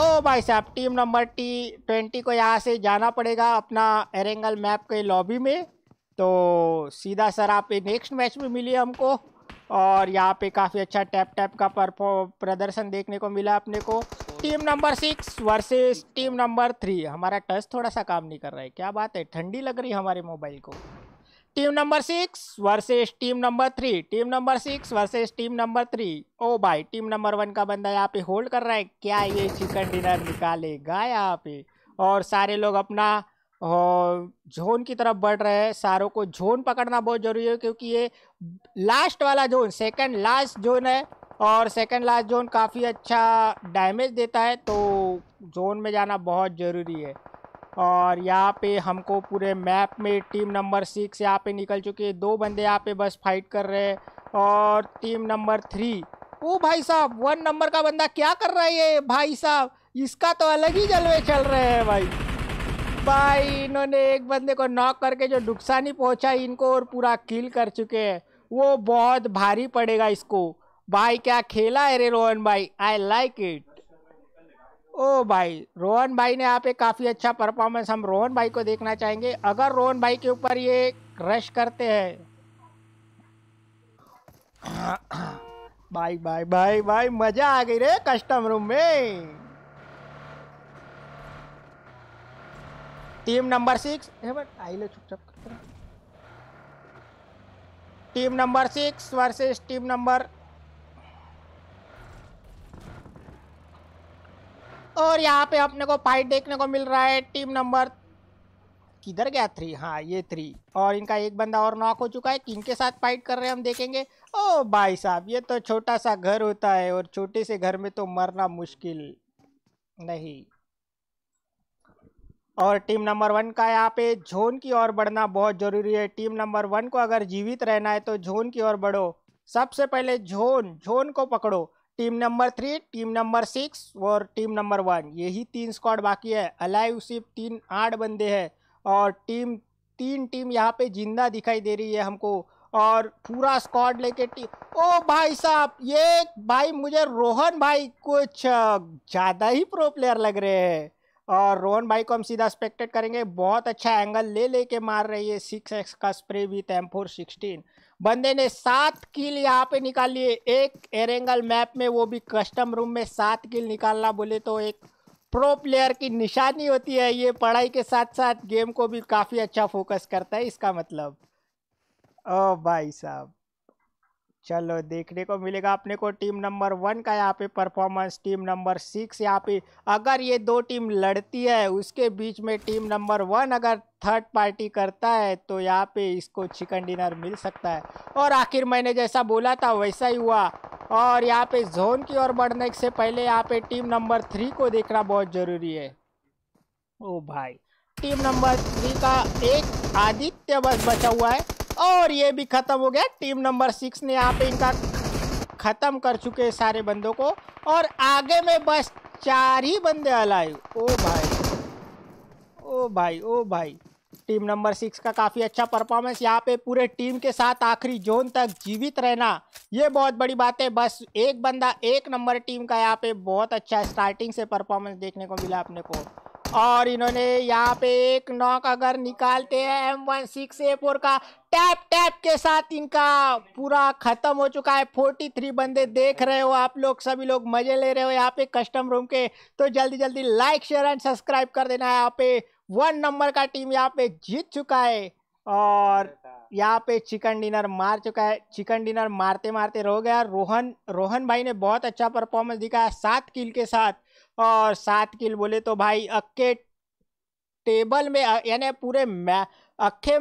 ओ भाई साहब टीम नंबर टी ट्वेंटी को यहाँ से जाना पड़ेगा अपना एरेंगल मैप के लॉबी में तो सीधा सर आप नेक्स्ट मैच में मिलिए हमको और यहाँ पे काफ़ी अच्छा टैप टैप का प्रदर्शन देखने को मिला अपने को team number six versus team number three हमारा टच थोड़ा सा काम नहीं कर रहा है क्या बात है ठंडी लग रही है हमारे मोबाइल को team number six versus team number three team number six versus team number three ओ भाई टीम नंबर वन का बंदा यहाँ पे होल्ड कर रहा है क्या ये चिकन डिनर निकालेगा यहाँ पे और सारे लोग अपना और की तरफ बढ़ रहे हैं सारों को जोन पकड़ना बहुत ज़रूरी है क्योंकि ये लास्ट वाला जोन सेकंड लास्ट जोन है और सेकंड लास्ट जोन काफ़ी अच्छा डैमेज देता है तो जोन में जाना बहुत ज़रूरी है और यहाँ पे हमको पूरे मैप में टीम नंबर सिक्स यहाँ पे निकल चुके हैं दो बंदे यहाँ पे बस फाइट कर रहे हैं और टीम नंबर थ्री ओ भाई साहब वन नंबर का बंदा क्या कर रहा है ये भाई साहब इसका तो अलग ही जलवे चल रहे हैं भाई भाई इन्होंने एक बंदे को नॉक करके जो नुकसानी पहुंचा इनको और पूरा किल कर चुके हैं वो बहुत भारी पड़ेगा इसको भाई क्या खेला है रे रोहन भाई आई लाइक इट ओ भाई रोहन भाई ने आप एक काफ़ी अच्छा परफॉर्मेंस हम रोहन भाई को देखना चाहेंगे अगर रोहन भाई के ऊपर ये रश करते हैं भाई भाई भाई भाई मज़ा आ गई रे कस्टम रूम में टीम नंबर सिक्स आईले चुपचाप team number six versus team number और यहाँ पे अपने को फाइट देखने को मिल रहा है टीम नंबर किधर गया थ्री हाँ ये थ्री और इनका एक बंदा और नॉक हो चुका है किन के साथ फाइट कर रहे हैं हम देखेंगे ओ भाई साहब ये तो छोटा सा घर होता है और छोटे से घर में तो मरना मुश्किल नहीं और टीम नंबर वन का यहाँ पे झोन की ओर बढ़ना बहुत ज़रूरी है टीम नंबर वन को अगर जीवित रहना है तो झोन की ओर बढ़ो सबसे पहले झोन झोन को पकड़ो team number three team number six और टीम नंबर वन यही तीन स्क्वाड बाकी है अलाइव सिर्फ तीन आठ बंदे हैं और टीम तीन टीम यहाँ पे जिंदा दिखाई दे रही है हमको और पूरा स्क्वाड लेके टीम ओ भाई साहब ये भाई मुझे रोहन भाई कुछ ज़्यादा ही प्रो प्लेयर लग रहे हैं और रोहन भाई को हम सीधा एक्सपेक्टेड करेंगे बहुत अच्छा एंगल ले लेके मार रही है सिक्स एक्स का spray with M four sixteen बंदे ने सात किल यहाँ पे निकाल लिए एक एरेंगल मैप में वो भी कस्टम रूम में सात किल निकालना बोले तो एक प्रो प्लेयर की निशानी होती है ये पढ़ाई के साथ साथ गेम को भी काफ़ी अच्छा फोकस करता है इसका मतलब ओ भाई साहब चलो देखने को मिलेगा अपने को टीम नंबर वन का यहाँ पे परफॉर्मेंस टीम नंबर सिक्स यहाँ पे अगर ये दो टीम लड़ती है उसके बीच में टीम नंबर वन अगर थर्ड पार्टी करता है तो यहाँ पे इसको चिकन डिनर मिल सकता है और आखिर मैंने जैसा बोला था वैसा ही हुआ और यहाँ पे जोन की ओर बढ़ने से पहले यहाँ पे टीम नंबर थ्री को देखना बहुत ज़रूरी है ओ भाई टीम नंबर थ्री का एक आदित्य बस बचा हुआ है और ये भी ख़त्म हो गया टीम नंबर सिक्स ने यहाँ पे इनका ख़त्म कर चुके सारे बंदों को और आगे में बस चार ही बंदे अलाए ओ भाई ओ भाई ओ भाई टीम नंबर सिक्स का काफ़ी अच्छा परफॉर्मेंस यहाँ पे पूरे टीम के साथ आखिरी जोन तक जीवित रहना ये बहुत बड़ी बात है बस एक बंदा एक नंबर टीम का यहाँ पे बहुत अच्छा स्टार्टिंग से परफॉर्मेंस देखने को मिला अपने को और इन्होंने यहाँ पे एक नॉक अगर निकालते हैं M one six A four का टैप टैप के साथ इनका पूरा खत्म हो चुका है फोर्टी थ्री बंदे देख रहे हो आप लोग सभी लोग मजे ले रहे हो यहाँ पे कस्टम रूम के तो जल्दी जल्दी लाइक शेयर एंड सब्सक्राइब कर देना है यहाँ पे वन नंबर का टीम यहाँ पे जीत चुका है और यहाँ पे चिकन डिनर मार चुका है चिकन डिनर मारते मारते रह गया रोहन रोहन भाई ने बहुत अच्छा परफॉर्मेंस दिखाया सात किल के साथ और सात किल बोले तो भाई अक्के टेबल में यानी पूरे अक्खे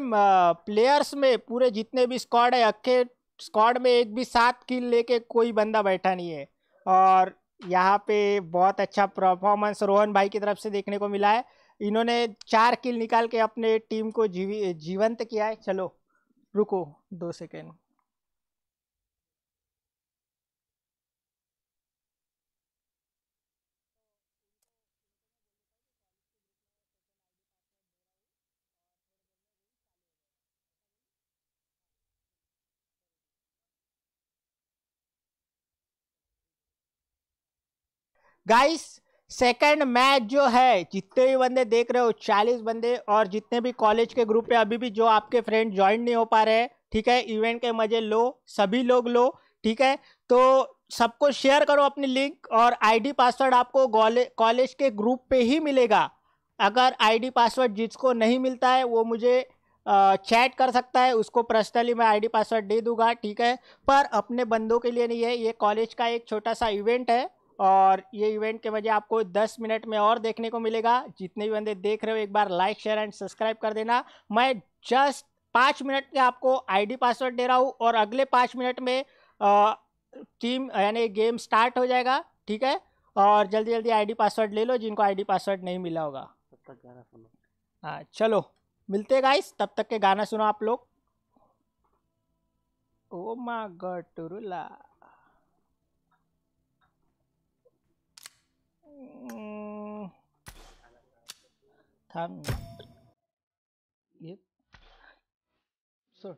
प्लेयर्स में पूरे जितने भी स्क्वाड है अक्खे स्क्वाड में एक भी सात किल लेके कोई बंदा बैठा नहीं है और यहाँ पे बहुत अच्छा परफॉर्मेंस रोहन भाई की तरफ से देखने को मिला है इन्होंने चार किल निकाल के अपने टीम को जीवी जीवंत किया है चलो रुको दो सेकेंड गाइस सेकंड मैच जो है जितने भी बंदे देख रहे हो चालीस बंदे और जितने भी कॉलेज के ग्रुप पे अभी भी जो आपके फ्रेंड ज्वाइन नहीं हो पा रहे हैं ठीक है इवेंट के मजे लो सभी लोग लो ठीक है तो सबको शेयर करो अपनी लिंक और आईडी पासवर्ड आपको कॉलेज के ग्रुप पे ही मिलेगा अगर आईडी पासवर्ड जिसको नहीं मिलता है वो मुझे चैट कर सकता है उसको पर्सनली मैं आईडी पासवर्ड दे दूंगा ठीक है पर अपने बंदों के लिए नहीं है ये कॉलेज का एक छोटा सा इवेंट है और ये इवेंट के वजह आपको 10 मिनट में और देखने को मिलेगा जितने भी बंदे देख रहे हो एक बार लाइक शेयर एंड सब्सक्राइब कर देना मैं जस्ट पाँच मिनट में आपको आईडी पासवर्ड दे रहा हूँ और अगले पाँच मिनट में टीम यानी गेम स्टार्ट हो जाएगा ठीक है और जल्दी जल्दी आईडी पासवर्ड ले लो जिनको आईडी पासवर्ड नहीं मिला होगा हाँ चलो मिलते हैं गाइस तब तक के गाना सुनो आप लोग ओ मा गुरुला Mm, Yep. Sure.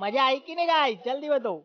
मजा आई कि नहीं आई जल्दी बताओ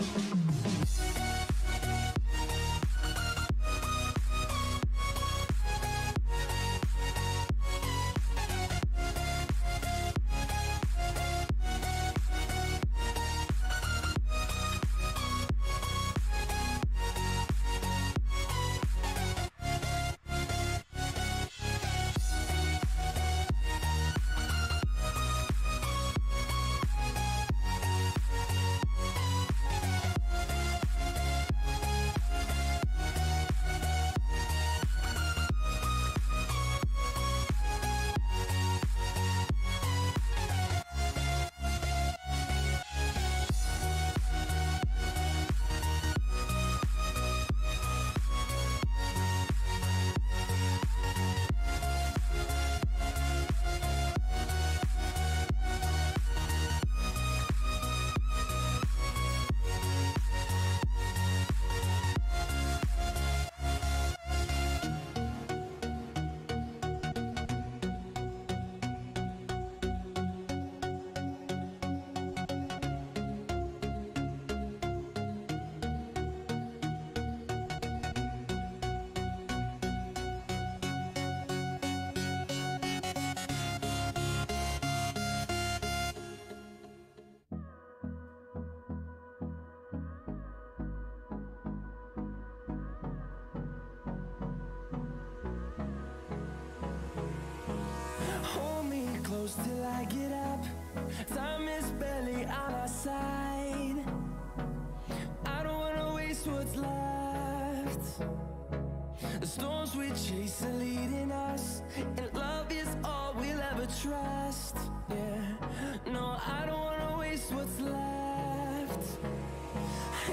thank you Hold me close till I get up Time is barely on our side I don't wanna waste what's left The storms we chase are leading us And love is all we'll ever trust Yeah, no, I don't wanna waste what's left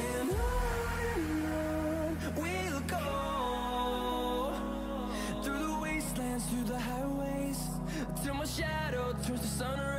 And on we'll go Through the wastelands, through the highways shadow turns the sun around.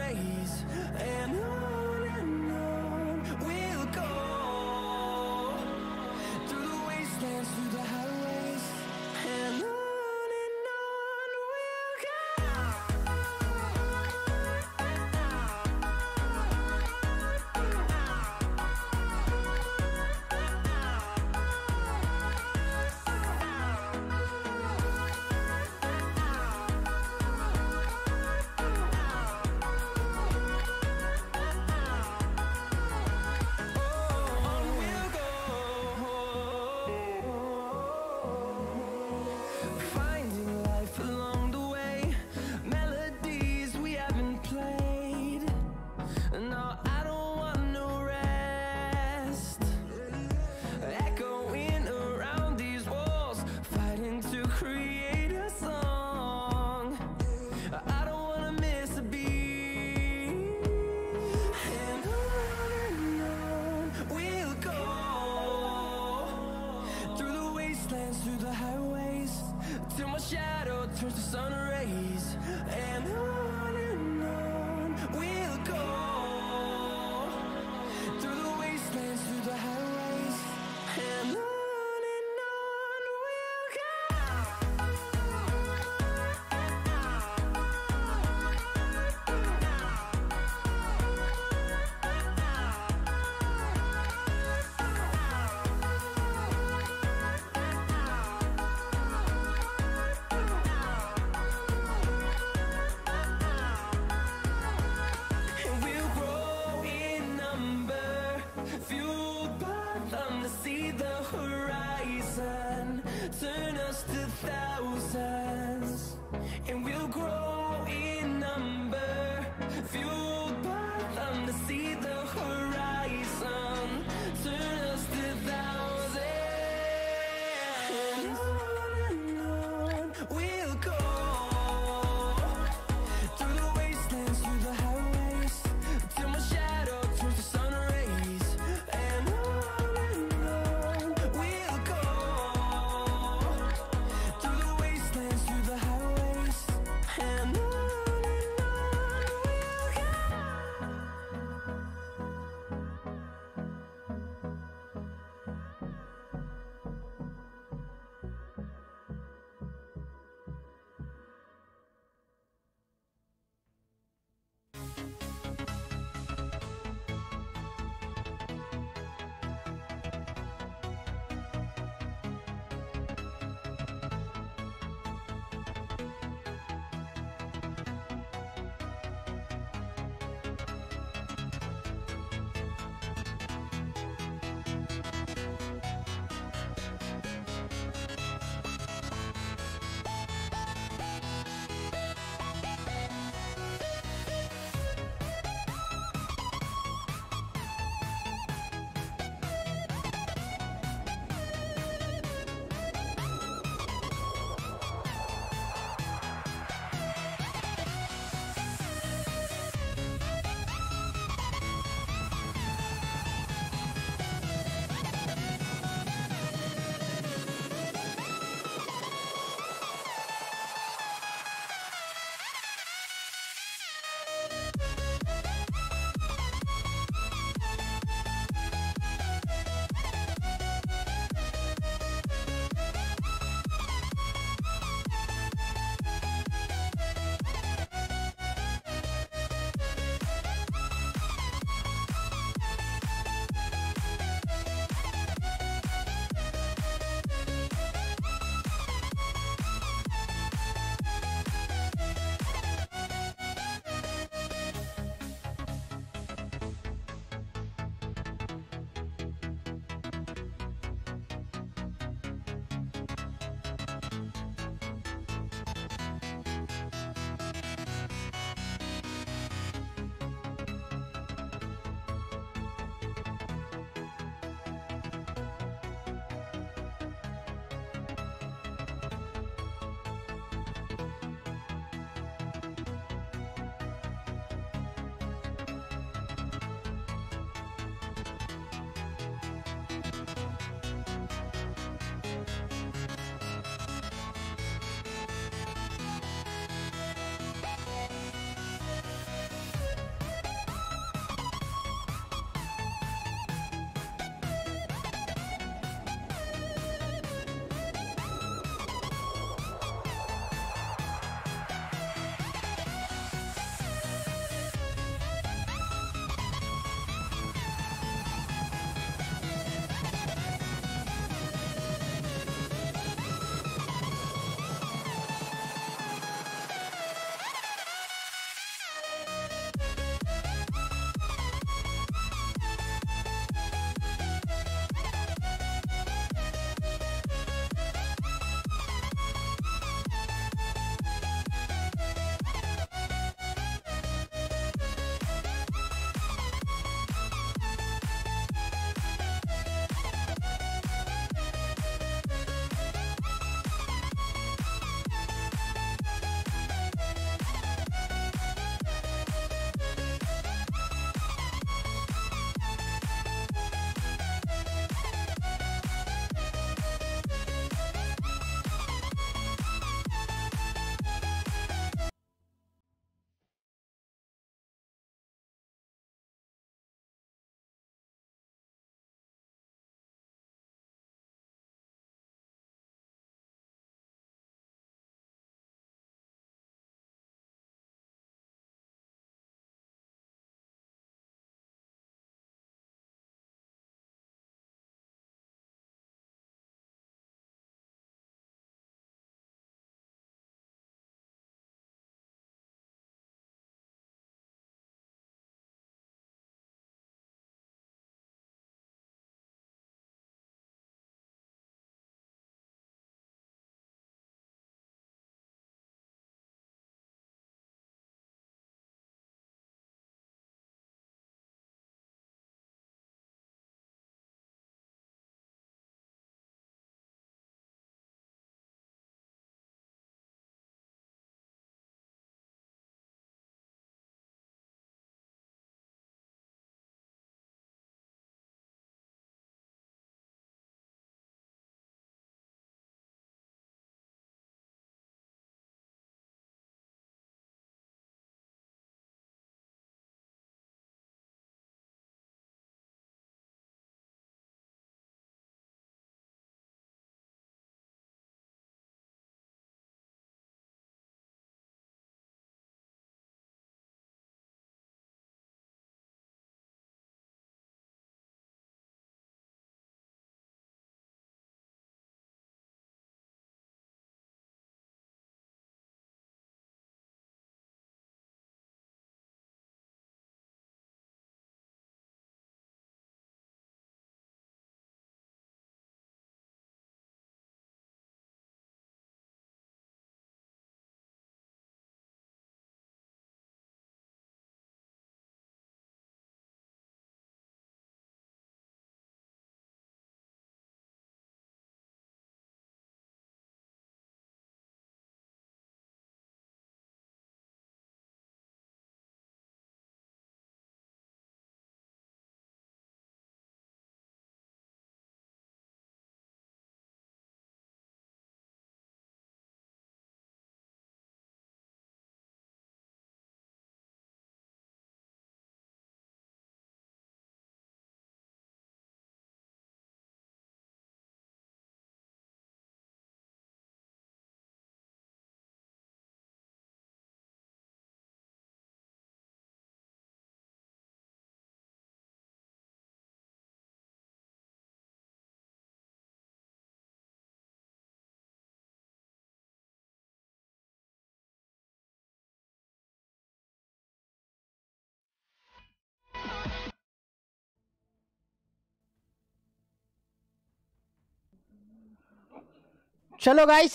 चलो guys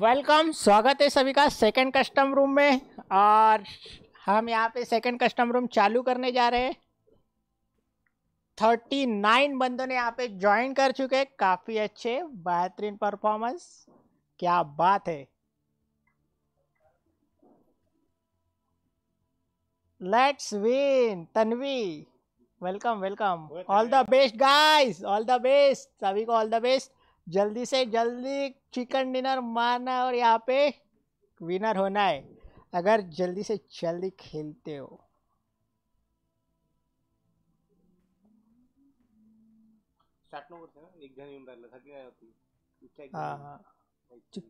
welcome स्वागत है सभी का second custom room में और हम यहाँ पे सेकंड कस्टम रूम चालू करने जा रहे हैं थर्टी नाइन बंदों ने यहाँ पे ज्वाइन कर चुके हैं काफ़ी अच्छे बेहतरीन परफॉर्मेंस क्या बात है let's win Tanvi welcome welcome all the best guys all the best सभी को ऑल द बेस्ट जल्दी से जल्दी चिकन डिनर मारना और यहाँ पे विनर होना है अगर जल्दी से जल्दी खेलते हो डी हाँ, हाँ।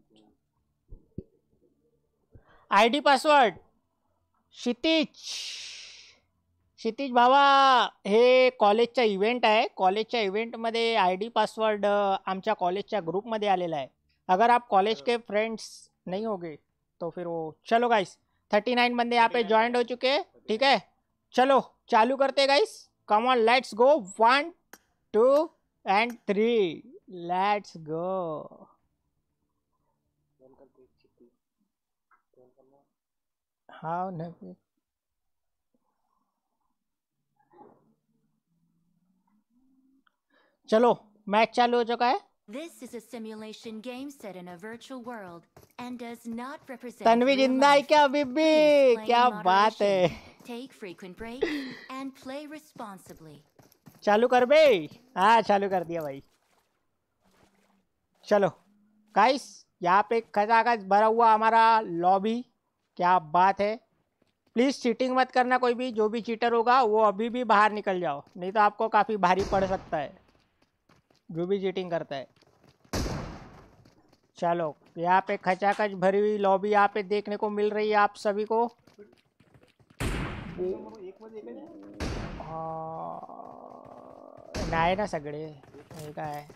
पासवर्ड क्षितिज क्षितिज भावा हे कॉलेजचा इव्हेंट आहे कॉलेजच्या इव्हेंटमध्ये आय डी पासवर्ड आमच्या कॉलेजच्या ग्रुपमध्ये आलेला है अगर आप कॉलेज के अच्छा. फ्रेंड्स नहीं होगे तो फिर वो चलो गाइस थर्टी नाइन बंदे यहाँ पे ज्वाइंट हो चुके हैं ठीक है चलो चालू करते guys come on let's go one two and three let's go हाँ नबी चलो मैच चालू हो चुका है This is a simulation game set in a virtual world and does not represent Tanvi जिंदा है क्या अभी भी क्या बात है Take frequent breaks and play responsibly. चालू कर बे हाँ चालू कर दिया भाई चलो गाइस यहाँ पे खचाखच भरा हुआ हमारा लॉबी क्या बात है प्लीज़ चीटिंग मत करना कोई भी जो भी चीटर होगा वो अभी भी बाहर निकल जाओ नहीं तो आपको काफ़ी भारी पड़ सकता है जो भी चीटिंग करता है चलो यहाँ पे खचाखच भरी हुई लॉबी यहाँ पे देखने को मिल रही है आप सभी को हाँ, नाय ना सगड़े का है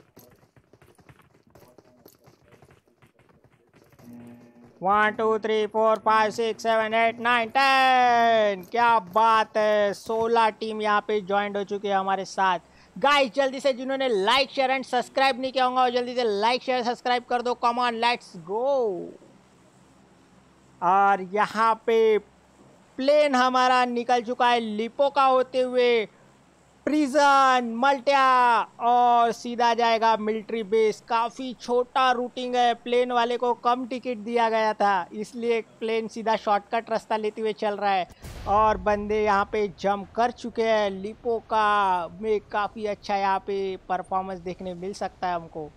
one two three four five six seven eight nine ten क्या बात है सोलह टीम यहाँ पे ज्वाइंट हो चुकी है हमारे साथ गाइस जल्दी से जिन्होंने लाइक शेयर एंड सब्सक्राइब नहीं किया होगा जल्दी से लाइक शेयर सब्सक्राइब कर दो कॉमन लेट्स गो और यहाँ पे प्लेन हमारा निकल चुका है लिपो का होते हुए प्रिजन मल्टिया और सीधा जाएगा मिलिट्री बेस काफ़ी छोटा रूटिंग है प्लेन वाले को कम टिकट दिया गया था इसलिए प्लेन सीधा शॉर्टकट रास्ता लेते हुए चल रहा है और बंदे यहाँ पे जम कर चुके हैं लिपो का में काफ़ी अच्छा यहाँ पे परफॉर्मेंस देखने मिल सकता है हमको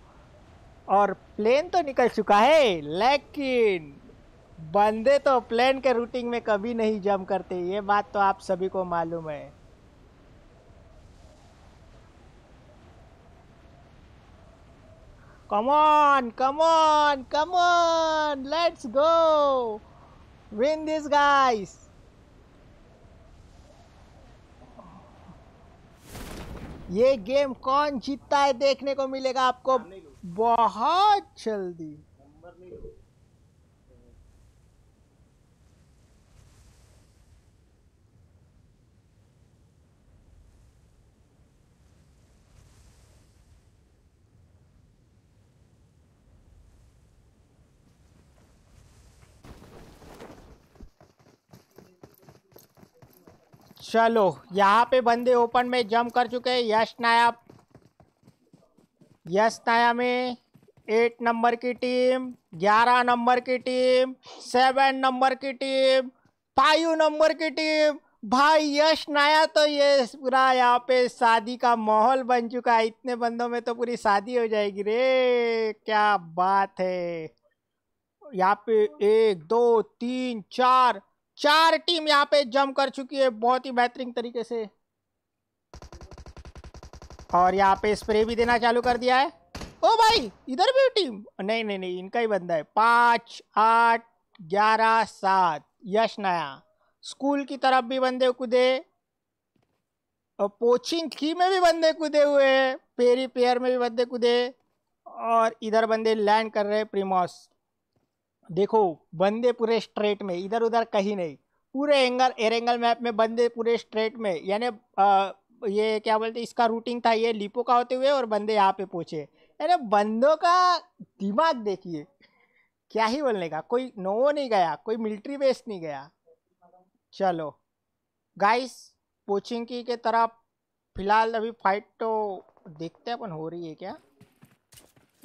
और प्लेन तो निकल चुका है लेकिन बंदे तो प्लेन के रूटिंग में कभी नहीं जम करते ये बात तो आप सभी को मालूम है Come on, come on, come on. Let's go. Win this, guys. ये गेम कौन जीतता है देखने को मिलेगा आपको बहुत जल्दी चलो यहाँ पे बंदे ओपन में जम कर चुके हैं यश नाया यश नाया में एट नंबर की टीम ग्यारह नंबर की टीम सेवन नंबर की टीम फाइव नंबर की टीम भाई यश नाया तो ये पूरा यहाँ पे शादी का माहौल बन चुका है इतने बंदों में तो पूरी शादी हो जाएगी रे क्या बात है यहाँ पे एक दो तीन चार चार टीम यहाँ पे जम कर चुकी है बहुत ही बेहतरीन तरीके से और यहाँ पे स्प्रे भी देना चालू कर दिया है ओ भाई इधर भी टीम नहीं नहीं नहीं इनका ही बंदा है पांच आठ ग्यारह सात यश नया स्कूल की तरफ भी बंदे कूदे और पोचिंग की में भी बंदे कूदे हुए पेरी पेयर में भी बंदे कूदे और इधर बंदे लैंड कर रहे प्रीमोस देखो बंदे पूरे स्ट्रेट में इधर उधर कहीं नहीं पूरे एंगल एर एंगल मैप में बंदे पूरे स्ट्रेट में यानी ये क्या बोलते इसका रूटिंग था ये लिपो का होते हुए और बंदे यहाँ पे पहुँचे यानी बंदों का दिमाग देखिए क्या ही बोलने का कोई नोवो नहीं गया कोई मिलिट्री बेस नहीं गया चलो गाइस पोचिंग की के तरफ फिलहाल अभी फाइट तो देखते हैं अपन हो रही है क्या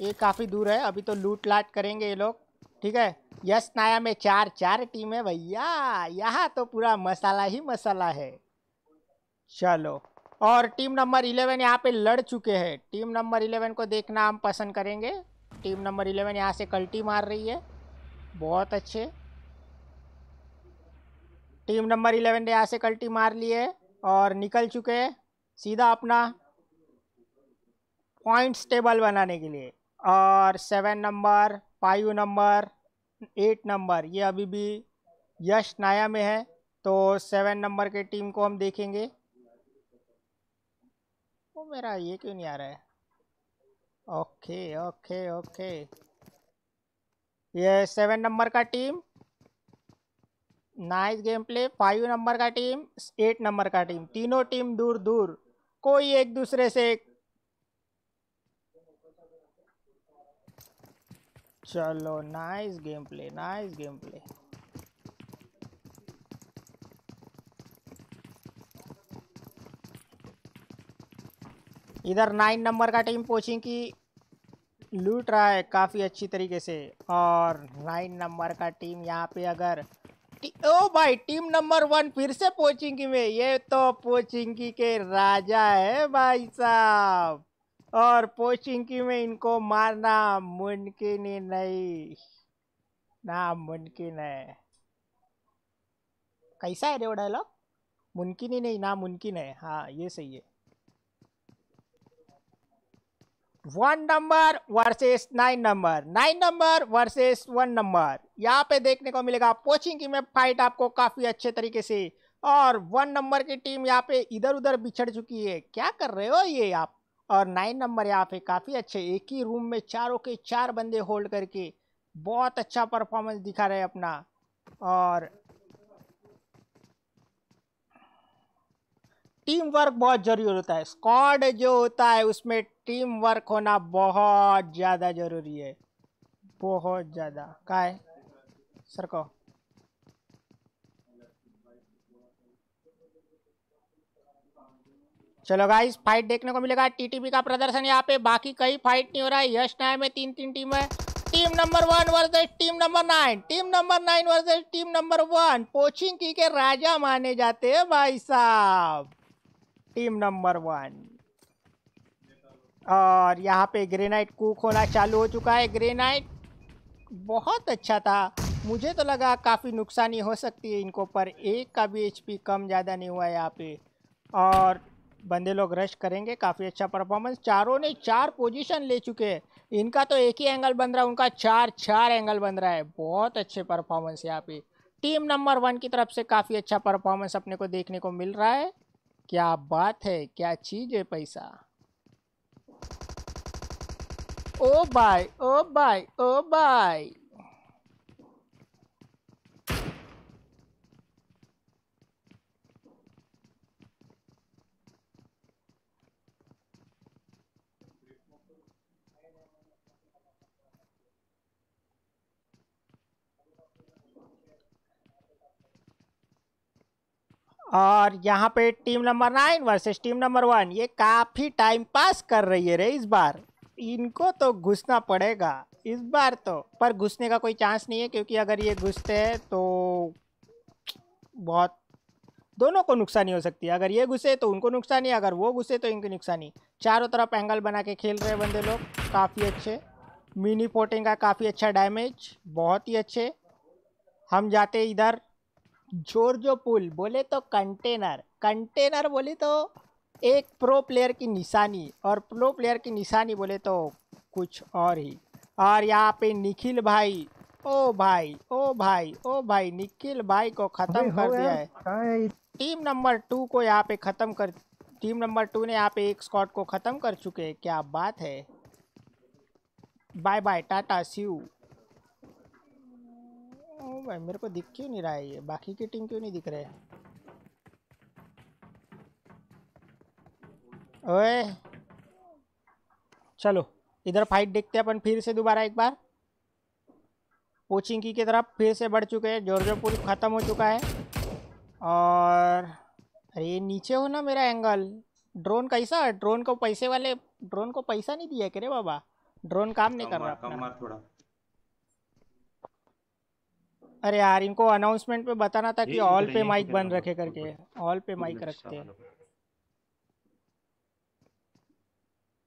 ये काफ़ी दूर है अभी तो लूट लाट करेंगे ये लोग ठीक है यश नाया में चार चार टीम है भैया यहाँ तो पूरा मसाला ही मसाला है चलो और टीम नंबर इलेवन यहाँ पे लड़ चुके हैं टीम नंबर इलेवन को देखना हम पसंद करेंगे टीम नंबर इलेवन यहाँ से कल्टी मार रही है बहुत अच्छे टीम नंबर इलेवन ने यहाँ से कल्टी मार ली है और निकल चुके हैं सीधा अपना पॉइंट्स टेबल बनाने के लिए और seven number five number eight number ये अभी भी यश नाया में है तो सेवन नंबर के टीम को हम देखेंगे वो मेरा ये क्यों नहीं आ रहा है ओके ओके ओके ये सेवन नंबर का team nice game play five number का टीम एट नंबर का टीम तीनों टीम दूर दूर कोई एक दूसरे से चलो nice game play nice game play इधर नाइन नंबर का टीम पोचिंग की लूट रहा है काफ़ी अच्छी तरीके से और नाइन नंबर का टीम यहाँ पे अगर ओ भाई टीम नंबर वन फिर से पोचिंगी में ये तो पोचिंगी के राजा है भाई साहब और पोचिंकी में इनको मारना मुमकिन ही नहीं नामुमकिन है कैसा है रे वो डायलॉग मुमकिन ही नहीं नामुमकिन है हाँ ये सही है one number versus nine number nine number versus one number यहाँ पे देखने को मिलेगा पोचिंग की में फाइट आपको काफ़ी अच्छे तरीके से और वन नंबर की टीम यहाँ पे इधर उधर बिछड़ चुकी है क्या कर रहे हो ये आप और नाइन नंबर यहाँ पे काफ़ी अच्छे एक ही रूम में चारों के चार बंदे होल्ड करके बहुत अच्छा परफॉर्मेंस दिखा रहे अपना और टीम वर्क बहुत ज़रूरी होता है स्क्वाड जो होता है उसमें टीम वर्क होना बहुत ज़्यादा ज़रूरी है बहुत ज़्यादा का है सर को चलो गाइस फाइट देखने को मिलेगा टीटीपी का प्रदर्शन यहाँ पे बाकी कई फाइट नहीं हो रहा है यश नाय में तीन तीन टीम है team number one versus team number nine team number nine versus team number one पोचिंग की के राजा माने जाते हैं भाई साहब टीम नंबर वन और यहाँ पे ग्रेनाइट कुक होना चालू हो चुका है ग्रेनाइट बहुत अच्छा था मुझे तो लगा काफ़ी नुकसानी हो सकती है इनको पर एक का भी एचपी कम ज़्यादा नहीं हुआ है यहाँ पे और बंदे लोग रश करेंगे काफ़ी अच्छा परफॉर्मेंस चारों ने चार पोजीशन ले चुके हैं इनका तो एक ही एंगल बन रहा है उनका चार चार एंगल बन रहा है बहुत अच्छे परफॉर्मेंस यहाँ पे टीम नंबर वन की तरफ से काफ़ी अच्छा परफॉर्मेंस अपने को देखने को मिल रहा है क्या बात है क्या चीज़ है पैसा oh bye oh bye oh bye और यहाँ पे team number nine versus team number one ये काफ़ी टाइम पास कर रही है रे इस बार इनको तो घुसना पड़ेगा इस बार तो पर घुसने का कोई चांस नहीं है क्योंकि अगर ये घुसते हैं तो बहुत दोनों को नुकसानी हो सकती है अगर ये घुसे तो उनको नुकसानी अगर वो घुसे तो इनकी नुकसानी चारों तरफ एंगल बना के खेल रहे बंदे लोग काफ़ी अच्छे मिनी फोटिंग का काफ़ी अच्छा डैमेज बहुत ही अच्छे हम जाते इधर जोरजो पुल बोले तो कंटेनर कंटेनर बोले तो एक प्रो प्लेयर की निशानी और प्रो प्लेयर की निशानी बोले तो कुछ और ही और यहाँ पे निखिल भाई ओ भाई ओ भाई ओ भाई निखिल भाई को ख़त्म कर दिया है टीम नंबर टू को यहाँ पे ख़त्म कर टीम नंबर टू ने यहाँ पे एक स्कॉट को ख़त्म कर चुके हैं क्या बात है बाय बाय टाटा सी यू ओ भाई मेरे को दिख क्यों नहीं रहा है ये बाकी की टीम क्यों नहीं दिख रहे ओए चलो इधर फाइट देखते हैं अपन फिर से दोबारा एक बार कोचिंग की तरफ फिर से बढ़ चुके हैं जोर जोर पूरी ख़त्म हो चुका है और अरे नीचे हो ना मेरा एंगल ड्रोन कैसा ड्रोन को पैसे वाले ड्रोन को पैसा नहीं दिया करे बाबा ड्रोन काम नहीं कर रहा थोड़ा अरे यार इनको अनाउंसमेंट पे बताना था कि ऑल पे माइक बंद रखे करके ऑल पे माइक रखते हैं अच्छा, मतलब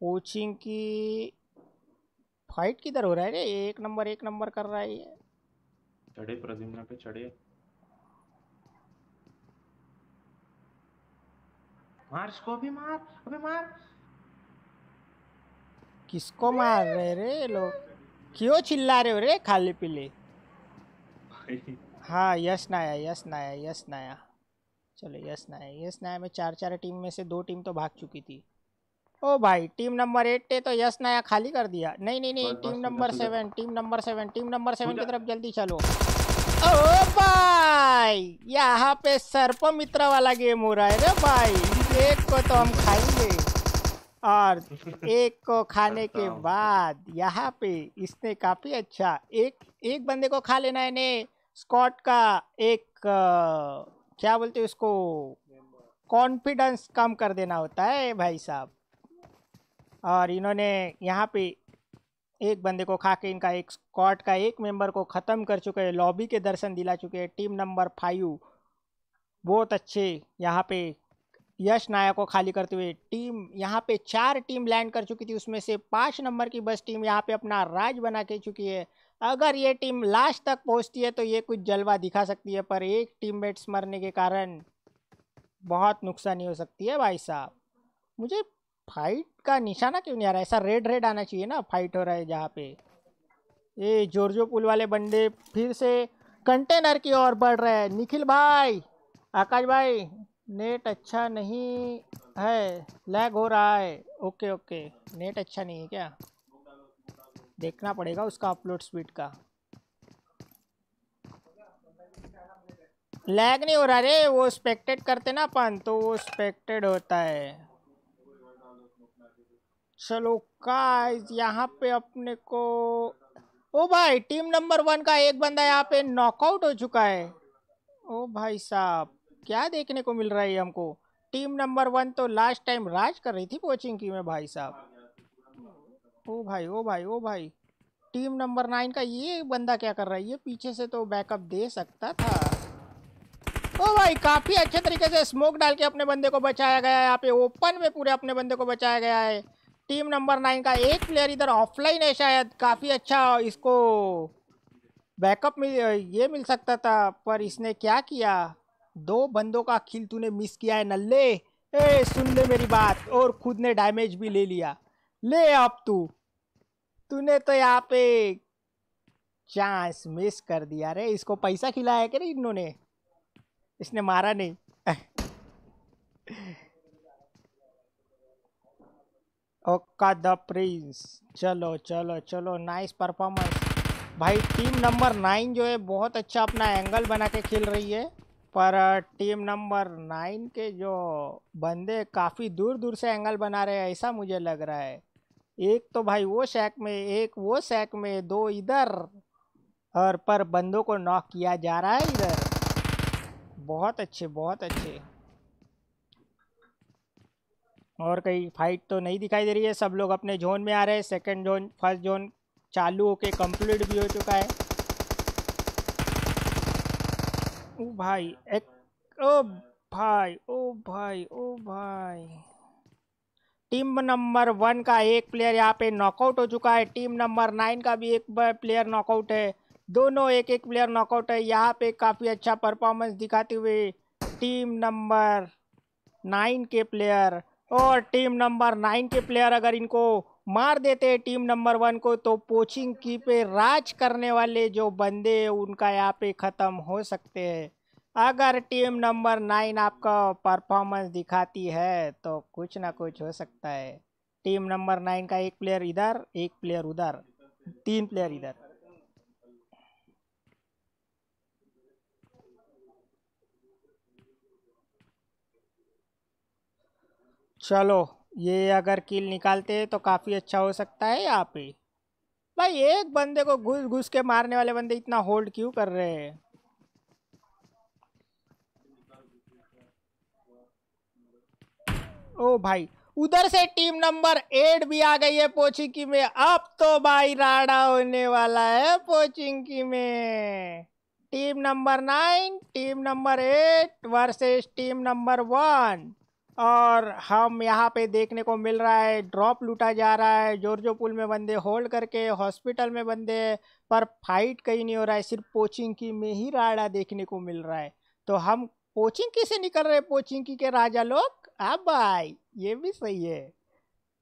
कोचिंग की फाइट किधर हो रहा है रे एक नंबर एक नंबर कर रहा है ये चढ़े प्रद्युम्ना पे चढ़े मार इसको भी मार अबे मार किसको मार रहे रे लोग क्यों चिल्ला रहे हो रे खाली पीले हाँ यश नाया यश नाया यश नाया चलो यश नाया यश नाया में चार चार टीम में से दो टीम तो भाग चुकी थी ओ भाई टीम नंबर एट ने तो यश नाया खाली कर दिया नहीं नहीं नहीं team number seven team number seven team number seven की तरफ जल्दी चलो ओ भाई यहाँ पे सर्प मित्र वाला गेम हो रहा है रे भाई एक को तो हम खाएंगे और एक को खाने के बाद यहाँ पे इसने काफी अच्छा एक एक बंदे को खा लेना है ने स्कॉट का एक आ, क्या बोलते हैं उसको कॉन्फिडेंस कम कर देना होता है भाई साहब और इन्होंने यहाँ पे एक बंदे को खा के इनका एक स्कॉट का एक मेंबर को ख़त्म कर चुके हैं लॉबी के दर्शन दिला चुके हैं टीम नंबर फाइव बहुत अच्छे यहाँ पे यश नायक को खाली करते हुए टीम यहाँ पे चार टीम लैंड कर चुकी थी उसमें से पाँच नंबर की बस टीम यहाँ पे अपना राज बना के चुकी है अगर ये टीम लास्ट तक पहुंचती है तो ये कुछ जलवा दिखा सकती है पर एक टीममेट्स मरने के कारण बहुत नुकसानी हो सकती है भाई साहब मुझे फाइट का निशाना क्यों नहीं आ रहा है ऐसा रेड रेड आना चाहिए ना फाइट हो रहा है जहाँ पे ये जोरजो पुल वाले बंदे फिर से कंटेनर की ओर बढ़ रहे हैं निखिल भाई आकाश भाई नेट अच्छा नहीं है लैग हो रहा है ओके ओके नेट अच्छा नहीं है क्या देखना पड़ेगा उसका अपलोड स्पीड का लैग नहीं हो रहा रे वो स्पेक्टेड करते ना अपन तो वो स्पेक्टेड होता है चलो गाइस यहाँ पे अपने को ओ भाई टीम नंबर वन का एक बंदा यहाँ पे नॉकआउट हो चुका है ओ भाई साहब क्या देखने को मिल रहा है हमको टीम नंबर वन तो लास्ट टाइम राज कर रही थी कोचिंग की में भाई साहब ओ भाई ओ भाई ओ भाई टीम नंबर नाइन का ये बंदा क्या कर रहा है ये पीछे से तो बैकअप दे सकता था ओ भाई काफ़ी अच्छे तरीके से स्मोक डाल के अपने बंदे को बचाया गया है यहाँ पे ओपन में पूरे अपने बंदे को बचाया गया है टीम नंबर नाइन का एक प्लेयर इधर ऑफलाइन है शायद काफ़ी अच्छा इसको बैकअप मिल ये मिल सकता था पर इसने क्या किया दो बंदों का खिल तूने मिस किया है नल्ले ए सुन ले मेरी बात और खुद ने डैमेज भी ले लिया ले अब तू तूने तो यहाँ पे चांस मिस कर दिया रे इसको पैसा खिलाया नहीं इन्होंने इसने मारा नहीं ओका द प्रिंस चलो चलो चलो नाइस परफॉर्मेंस भाई टीम नंबर नाइन जो है बहुत अच्छा अपना एंगल बना के खेल रही है पर टीम नंबर नाइन के जो बंदे काफ़ी दूर दूर से एंगल बना रहे हैं ऐसा मुझे लग रहा है एक तो भाई वो शैक में एक वो शैक में दो इधर और पर बंदों को नॉक किया जा रहा है इधर बहुत अच्छे बहुत अच्छे और कहीं फाइट तो नहीं दिखाई दे रही है सब लोग अपने जोन में आ रहे हैं सेकंड जोन फर्स्ट जोन चालू होके कंप्लीट भी हो चुका है ओ भाई एक ओ भाई ओ भाई ओ भाई, ओ भाई। टीम नंबर वन का एक प्लेयर यहाँ पे नॉकआउट हो चुका है टीम नंबर नाइन का भी एक प्लेयर नॉकआउट है दोनों एक एक प्लेयर नॉकआउट है यहाँ पे काफ़ी अच्छा परफॉर्मेंस दिखाते हुए टीम नंबर नाइन के प्लेयर और टीम नंबर नाइन के प्लेयर अगर इनको मार देते हैं टीम नंबर वन को तो पोचिंग की पे राज करने वाले जो बंदे उनका यहाँ पे ख़त्म हो सकते हैं अगर टीम नंबर नाइन आपका परफॉर्मेंस दिखाती है तो कुछ ना कुछ हो सकता है टीम नंबर नाइन का एक प्लेयर इधर एक प्लेयर उधर तीन प्लेयर इधर चलो ये अगर किल निकालते हैं तो काफ़ी अच्छा हो सकता है यहाँ पे भाई एक बंदे को घुस घुस के मारने वाले बंदे इतना होल्ड क्यों कर रहे हैं ओ भाई उधर से टीम नंबर एट भी आ गई है पोचिंकी में अब तो भाई राड़ा होने वाला है पोचिंकी में team number nine team number eight versus team number one और हम यहाँ पे देखने को मिल रहा है ड्रॉप लूटा जा रहा है जोरजो पुल में बंदे होल्ड करके हॉस्पिटल में बंदे पर फाइट कहीं नहीं हो रहा है सिर्फ पोचिंग की में ही राड़ा देखने को मिल रहा है तो हम पोचिंग की से निकल रहे पोचिंग की के राजा लोग हाँ भाई ये भी सही है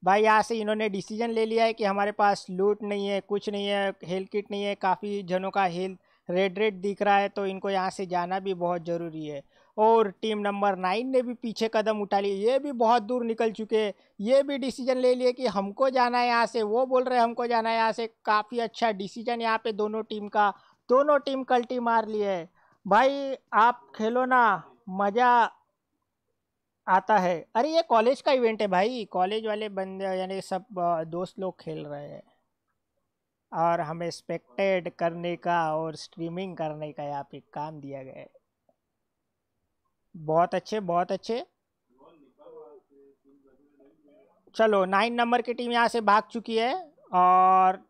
भाई यहाँ से इन्होंने डिसीजन ले लिया है कि हमारे पास लूट नहीं है कुछ नहीं है हेल्थ किट नहीं है काफ़ी जनों का हेल्थ रेड रेड दिख रहा है तो इनको यहाँ से जाना भी बहुत ज़रूरी है और टीम नंबर नाइन ने भी पीछे कदम उठा लिए ये भी बहुत दूर निकल चुके हैं ये भी डिसीजन ले लिए कि हमको जाना है यहाँ से वो बोल रहे हैं हमको जाना है यहाँ से काफ़ी अच्छा डिसीजन यहाँ पे दोनों टीम का दोनों टीम कल्टी मार लिए भाई आप खेलो ना मज़ा आता है अरे ये कॉलेज का इवेंट है भाई कॉलेज वाले बंदे यानी सब दोस्त लोग खेल रहे हैं और हमें स्पेक्टेड करने का और स्ट्रीमिंग करने का यहाँ पे काम दिया गया है बहुत अच्छे बहुत अच्छे चलो नाइन नंबर की टीम यहाँ से भाग चुकी है और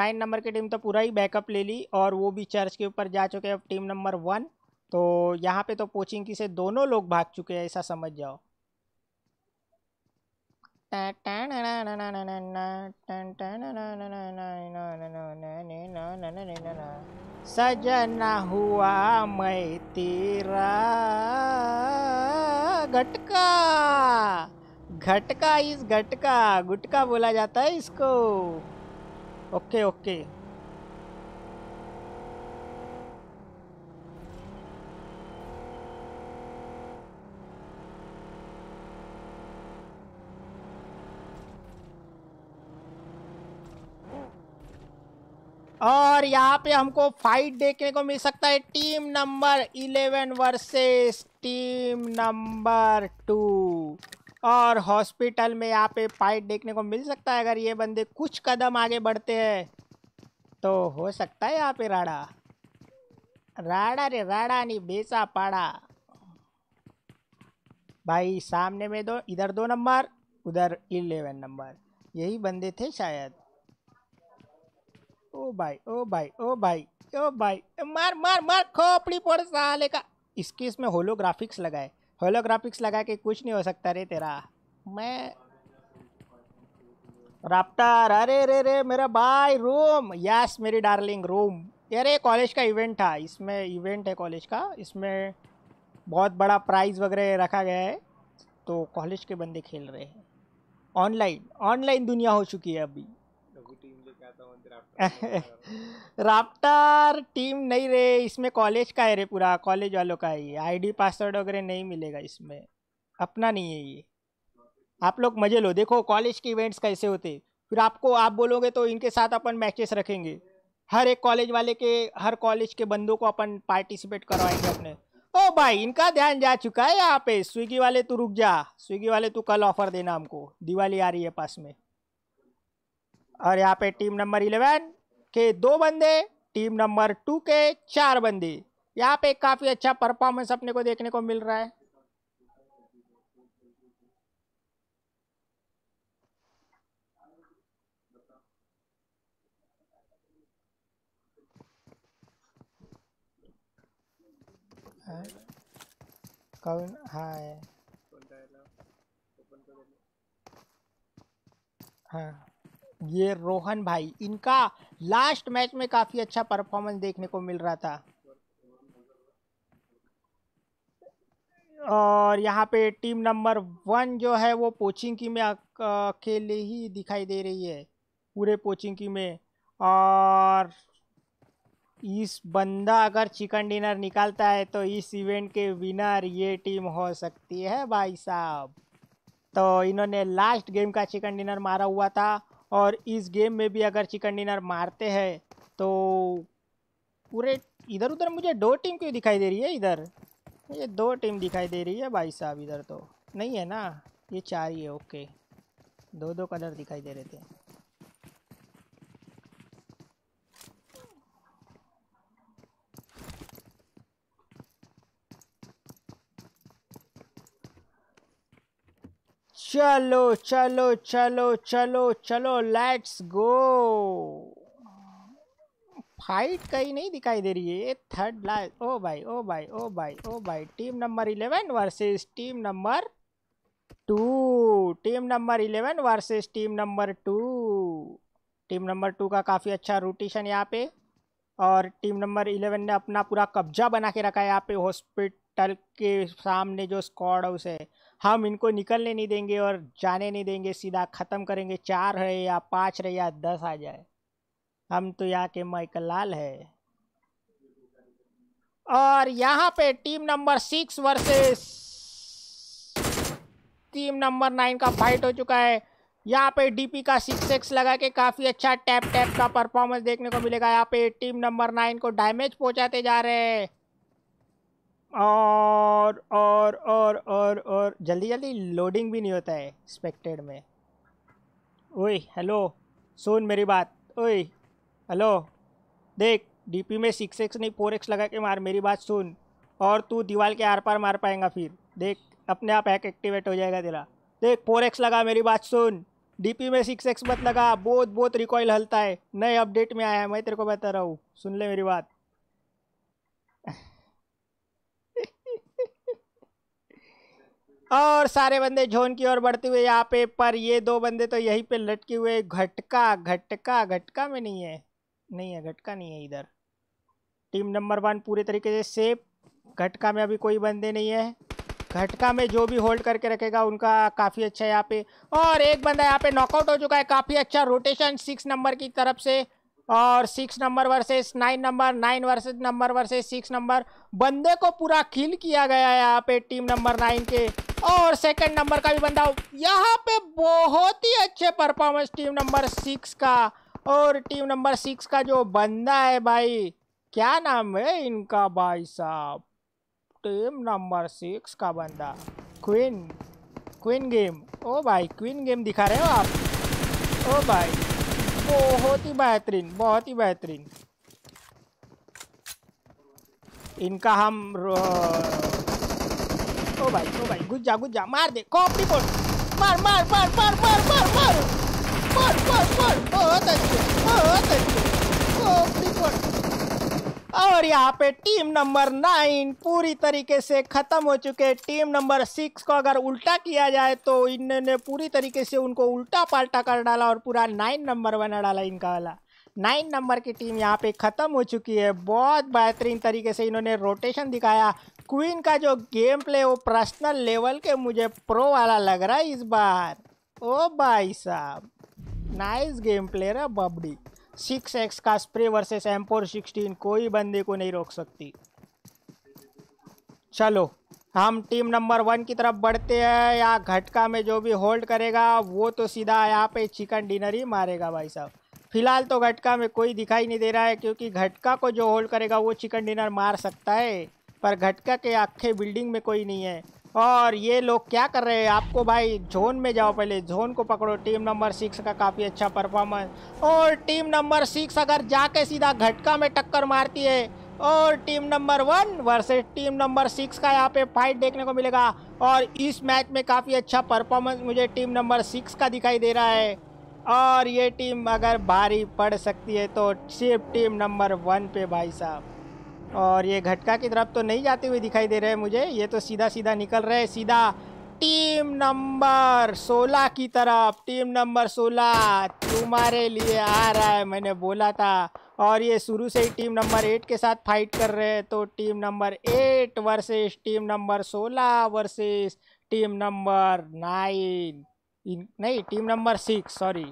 नाइन नंबर की टीम तो पूरा ही बैकअप ले ली और वो भी चर्च के ऊपर जा चुके हैं अब टीम नंबर वन तो यहाँ पे तो पोचिंग से दोनों लोग भाग चुके हैं ऐसा समझ जाओ सजना हुआ मैं तेरा घटका घटका इस घटका गुटका बोला जाता है इसको ओके ओके और यहाँ पे हमको फाइट देखने को मिल सकता है team number eleven versus team number two और हॉस्पिटल में यहाँ पे फाइट देखने को मिल सकता है अगर ये बंदे कुछ कदम आगे बढ़ते हैं तो हो सकता है यहाँ पे राड़ा राड़ा रे राड़ा नहीं बेचा पाड़ा भाई सामने में दो इधर दो नंबर उधर इलेवन नंबर यही बंदे थे शायद ओ भाई ओ भाई ओ भाई ओ भाई मार मार मार खोपड़ी पड़ साले का इसके इसमें होलोग्राफिक्स लगाए होलोग्राफिक्स लगा के कुछ नहीं हो सकता रे तेरा मैं राप्टार अरे रे रे मेरा भाई रूम यस मेरी डार्लिंग रूम ये कॉलेज का इवेंट था इसमें इवेंट है कॉलेज का इसमें बहुत बड़ा प्राइज़ वगैरह रखा गया है तो कॉलेज के बंदे खेल रहे हैं ऑनलाइन ऑनलाइन दुनिया हो चुकी है अभी आता राफ्टर टीम नहीं रे इसमें कॉलेज का है रे पूरा कॉलेज वालों का है ये आईडी पासवर्ड वगैरह नहीं मिलेगा इसमें अपना नहीं है ये आप लोग मजे लो देखो कॉलेज के इवेंट्स कैसे होते फिर आपको आप बोलोगे तो इनके साथ अपन मैचेस रखेंगे हर एक कॉलेज वाले के हर कॉलेज के बंदों को अपन पार्टिसिपेट करवाएंगे अपने ओ भाई इनका ध्यान जा चुका है यहाँ पे स्विगी वाले तू रुक जा स्विगी वाले तू कल ऑफर देना हमको दिवाली आ रही है पास में और यहाँ पे टीम नंबर इलेवन के दो बंदे टीम नंबर टू के चार बंदे यहाँ पे काफ़ी अच्छा परफॉर्मेंस अपने को देखने को मिल रहा है कौन हाँ हाँ ये रोहन भाई इनका लास्ट मैच में काफ़ी अच्छा परफॉर्मेंस देखने को मिल रहा था और यहाँ पे टीम नंबर वन जो है वो पोचिंग की में अकेले ही दिखाई दे रही है पूरे पोचिंग की में और इस बंदा अगर चिकन डिनर निकालता है तो इस इवेंट के विनर ये टीम हो सकती है भाई साहब तो इन्होंने लास्ट गेम का चिकन डिनर मारा हुआ था और इस गेम में भी अगर चिकन डिनर मारते हैं तो पूरे इधर उधर मुझे दो टीम क्यों दिखाई दे रही है इधर ये दो टीम दिखाई दे रही है भाई साहब इधर तो नहीं है ना ये चार ही है ओके दो दो कलर दिखाई दे रहे थे चलो चलो चलो चलो चलो लेट्स गो फाइट कहीं नहीं दिखाई दे रही है ये थर्ड लास्ट ओ भाई ओ भाई ओ भाई ओ भाई team number eleven versus team number two team number eleven versus team number two team number two का काफ़ी अच्छा रोटेशन यहाँ पे और टीम नंबर इलेवन ने अपना पूरा कब्जा बना के रखा है यहाँ पे हॉस्पिटल के सामने जो स्कॉड हाउस है हम इनको निकलने नहीं देंगे और जाने नहीं देंगे सीधा ख़त्म करेंगे चार है या पाँच रहे या दस आ जाए हम तो यहाँ के माइकल लाल है और यहाँ पे team number six versus team number nine का फाइट हो चुका है यहाँ पे डीपी का सिक्स एक्स लगा के काफ़ी अच्छा टैप टैप का परफॉर्मेंस देखने को मिलेगा यहाँ पे टीम नंबर नाइन को डैमेज पहुँचाते जा रहे हैं और और और और और जल्दी जल्दी लोडिंग भी नहीं होता है स्पेक्टेड में ओए हेलो सुन मेरी बात ओए हेलो देख डीपी में सिक्स एक्स नहीं फोर एक्स लगा के मार मेरी बात सुन और तू दीवार के आर पार मार पाएगा फिर देख अपने आप हैक एक्टिवेट हो जाएगा तेरा देख फोर एक्स लगा मेरी बात सुन डीपी में सिक्स एक्स मत लगा बहुत बहुत रिकॉयल हलता है नए अपडेट में आया है मैं तेरे को बता रहा हूँ सुन ले मेरी बात और सारे बंदे झोन की ओर बढ़ते हुए यहाँ पे पर ये दो बंदे तो यहीं पे लटके हुए घटका घटका घटका में नहीं है नहीं है घटका नहीं है इधर टीम नंबर वन पूरे तरीके से सेफ घटका में अभी कोई बंदे नहीं है घटका में जो भी होल्ड करके रखेगा उनका काफ़ी अच्छा है यहाँ पे और एक बंदा यहाँ पे नॉकआउट हो चुका है काफ़ी अच्छा रोटेशन सिक्स नंबर की तरफ से और six number versus nine number nine versus number versus six number बंदे को पूरा किल किया गया है यहाँ पे टीम नंबर नाइन के और सेकंड नंबर का भी बंदा यहाँ पे बहुत ही अच्छे परफॉर्मेंस टीम नंबर सिक्स का और टीम नंबर सिक्स का जो बंदा है भाई क्या नाम है इनका भाई साहब टीम नंबर सिक्स का बंदा क्वीन क्वीन गेम ओ भाई क्वीन गेम दिखा रहे हो आप ओ भाई बहुत ही बेहतरीन बहुत ही बेहतरीन इनका हम ओ भाई ओ भाई घुस जा घुस जा मार दे कॉपी बोल मार मार मार मार मार मार मार मार मार मार बहुत अच्छे बहुत अच्छे और यहाँ पे टीम नंबर नाइन पूरी तरीके से ख़त्म हो चुके टीम नंबर सिक्स को अगर उल्टा किया जाए तो इन्होंने पूरी तरीके से उनको उल्टा पाल्टा कर डाला और पूरा नाइन नंबर बना डाला इनका वाला नाइन नंबर की टीम यहाँ पे ख़त्म हो चुकी है बहुत बेहतरीन तरीके से इन्होंने रोटेशन दिखाया क्वीन का जो गेम प्ले वो पर्सनल लेवल के मुझे प्रो वाला लग रहा है इस बार ओ भाई साहब नाइस गेम प्ले रहा बबड़ी सिक्स एक्स का spray versus M four sixteen कोई बंदे को नहीं रोक सकती चलो हम टीम नंबर वन की तरफ बढ़ते हैं या घटका में जो भी होल्ड करेगा वो तो सीधा यहाँ पे चिकन डिनर ही मारेगा भाई साहब फिलहाल तो घटका में कोई दिखाई नहीं दे रहा है क्योंकि घटका को जो होल्ड करेगा वो चिकन डिनर मार सकता है पर घटका के आखे बिल्डिंग में कोई नहीं है और ये लोग क्या कर रहे हैं आपको भाई जोन में जाओ पहले जोन को पकड़ो टीम नंबर सिक्स का काफ़ी अच्छा परफॉर्मेंस और टीम नंबर सिक्स अगर जाके सीधा घटका में टक्कर मारती है और team number one versus team number six का यहाँ पे फाइट देखने को मिलेगा और इस मैच में काफ़ी अच्छा परफॉर्मेंस मुझे टीम नंबर सिक्स का दिखाई दे रहा है और ये टीम अगर भारी पड़ सकती है तो सिर्फ टीम नंबर वन पे भाई साहब और ये घटका की तरफ तो नहीं जाते हुए दिखाई दे रहे हैं मुझे ये तो सीधा सीधा निकल रहे हैं सीधा टीम नंबर सोलह की तरफ टीम नंबर सोलह तुम्हारे लिए आ रहा है मैंने बोला था और ये शुरू से ही टीम नंबर एट के साथ फाइट कर रहे हैं तो team number eight versus team number सोलह वर्सेस टीम नंबर नाइन नहीं टीम नंबर सिक्स सॉरी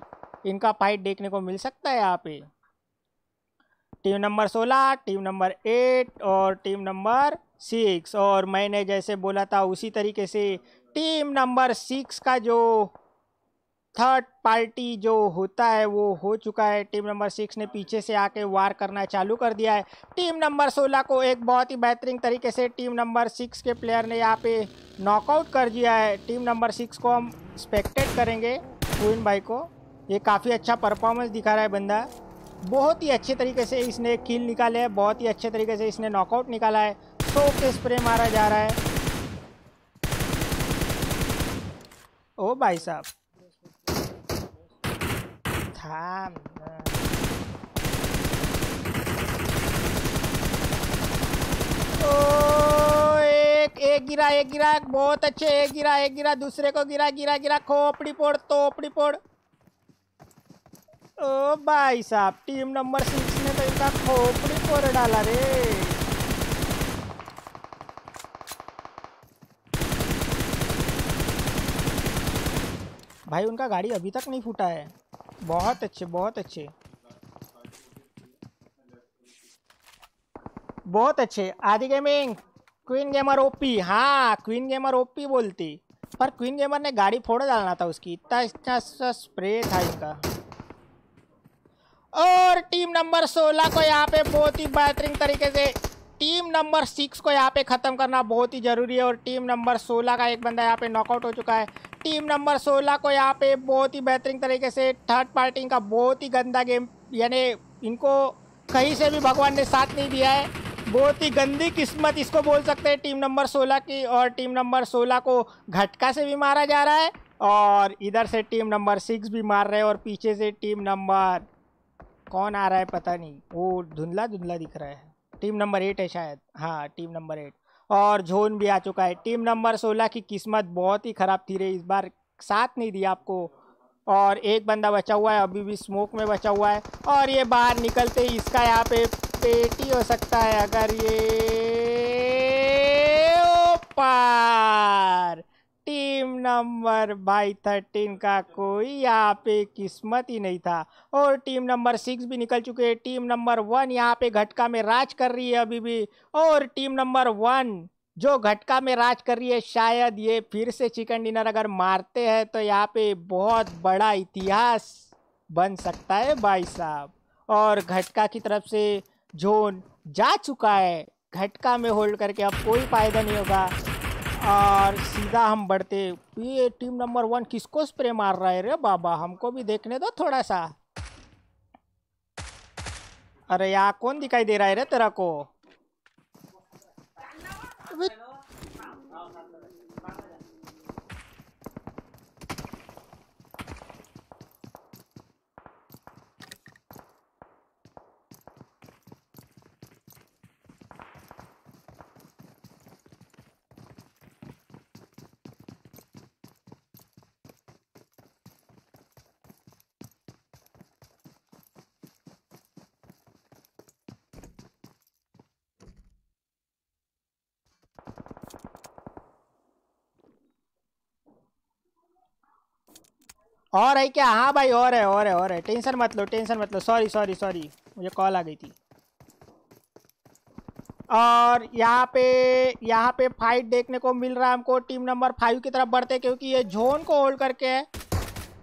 इनका फाइट देखने को मिल सकता है यहाँ पे टीम नंबर सोलह टीम नंबर एट और टीम नंबर सिक्स और मैंने जैसे बोला था उसी तरीके से टीम नंबर सिक्स का जो थर्ड पार्टी जो होता है वो हो चुका है टीम नंबर सिक्स ने पीछे से आके वार करना चालू कर दिया है टीम नंबर सोलह को एक बहुत ही बेहतरीन तरीके से टीम नंबर सिक्स के प्लेयर ने यहाँ पे नॉकआउट कर दिया है टीम नंबर सिक्स को हम स्पेक्टेड करेंगे कुइन भाई को ये काफ़ी अच्छा परफॉर्मेंस दिखा रहा है बंदा बहुत ही अच्छे तरीके से इसने किल निकाले है बहुत ही अच्छे तरीके से इसने नॉकआउट निकाला है सो के स्प्रे मारा जा रहा है ओ भाई साहब था ओ एक एक गिरा एक गिरा बहुत अच्छे एक गिरा एक गिरा दूसरे को गिरा गिरा गिरा खोपड़ी पोड़ तोपड़ी पोड़ ओ भाई साहब टीम नंबर सिक्स ने तो इनका खोपड़ी पोर डाला रे भाई उनका गाड़ी अभी तक नहीं फूटा है बहुत अच्छे बहुत अच्छे बहुत अच्छे आदि गेमिंग क्वीन गेमर ओपी हाँ क्वीन गेमर ओपी बोलती पर क्वीन गेमर ने गाड़ी फोड़ डालना था उसकी इतना इतना स्प्रे था इनका और टीम नंबर 16 को यहाँ पे बहुत ही बेहतरीन तरीके से टीम नंबर सिक्स को यहाँ पे ख़त्म करना बहुत ही ज़रूरी है और टीम नंबर सोलह का एक बंदा यहाँ पे नॉकआउट हो चुका है टीम नंबर सोलह को यहाँ पे बहुत ही बेहतरीन तरीके से थर्ड पार्टी का बहुत ही गंदा गेम यानी इनको कहीं से भी भगवान ने साथ नहीं दिया है बहुत ही गंदी किस्मत इसको बोल सकते हैं टीम नंबर सोलह की और टीम नंबर सोलह को घटका से भी मारा जा रहा है और इधर से टीम नंबर सिक्स भी मार रहे हैं और पीछे से टीम नंबर कौन आ रहा है पता नहीं वो धुंधला धुंधला दिख रहा है टीम नंबर एट है शायद हाँ टीम नंबर एट और जोन भी आ चुका है टीम नंबर सोलह की किस्मत बहुत ही ख़राब थी रे इस बार साथ नहीं दिया आपको और एक बंदा बचा हुआ है अभी भी स्मोक में बचा हुआ है और ये बाहर निकलते ही इसका यहाँ पे पेटी हो सकता है अगर ये पार टीम नंबर बाई थर्टीन का कोई यहाँ पे किस्मत ही नहीं था और टीम नंबर सिक्स भी निकल चुके हैं टीम नंबर वन यहाँ पे घटका में राज कर रही है अभी भी और टीम नंबर वन जो घटका में राज कर रही है शायद ये फिर से चिकन डिनर अगर मारते हैं तो यहाँ पे बहुत बड़ा इतिहास बन सकता है भाई साहब और घटका की तरफ से जोन जा चुका है घटका में होल्ड करके अब कोई फायदा नहीं होगा और सीधा हम बढ़ते तो ये टीम नंबर वन किसको स्प्रे मार रहा है रे बाबा हमको भी देखने दो थोड़ा सा अरे यहाँ कौन दिखाई दे रहा है रे तेरा को और है क्या हाँ भाई और है और है और है टेंशन मत लो टेंशन मत लो सॉरी सॉरी सॉरी मुझे कॉल आ गई थी और यहाँ पे यहाँ पे फाइट देखने को मिल रहा है हमको टीम नंबर फाइव की तरफ बढ़ते क्योंकि ये जोन को होल्ड करके है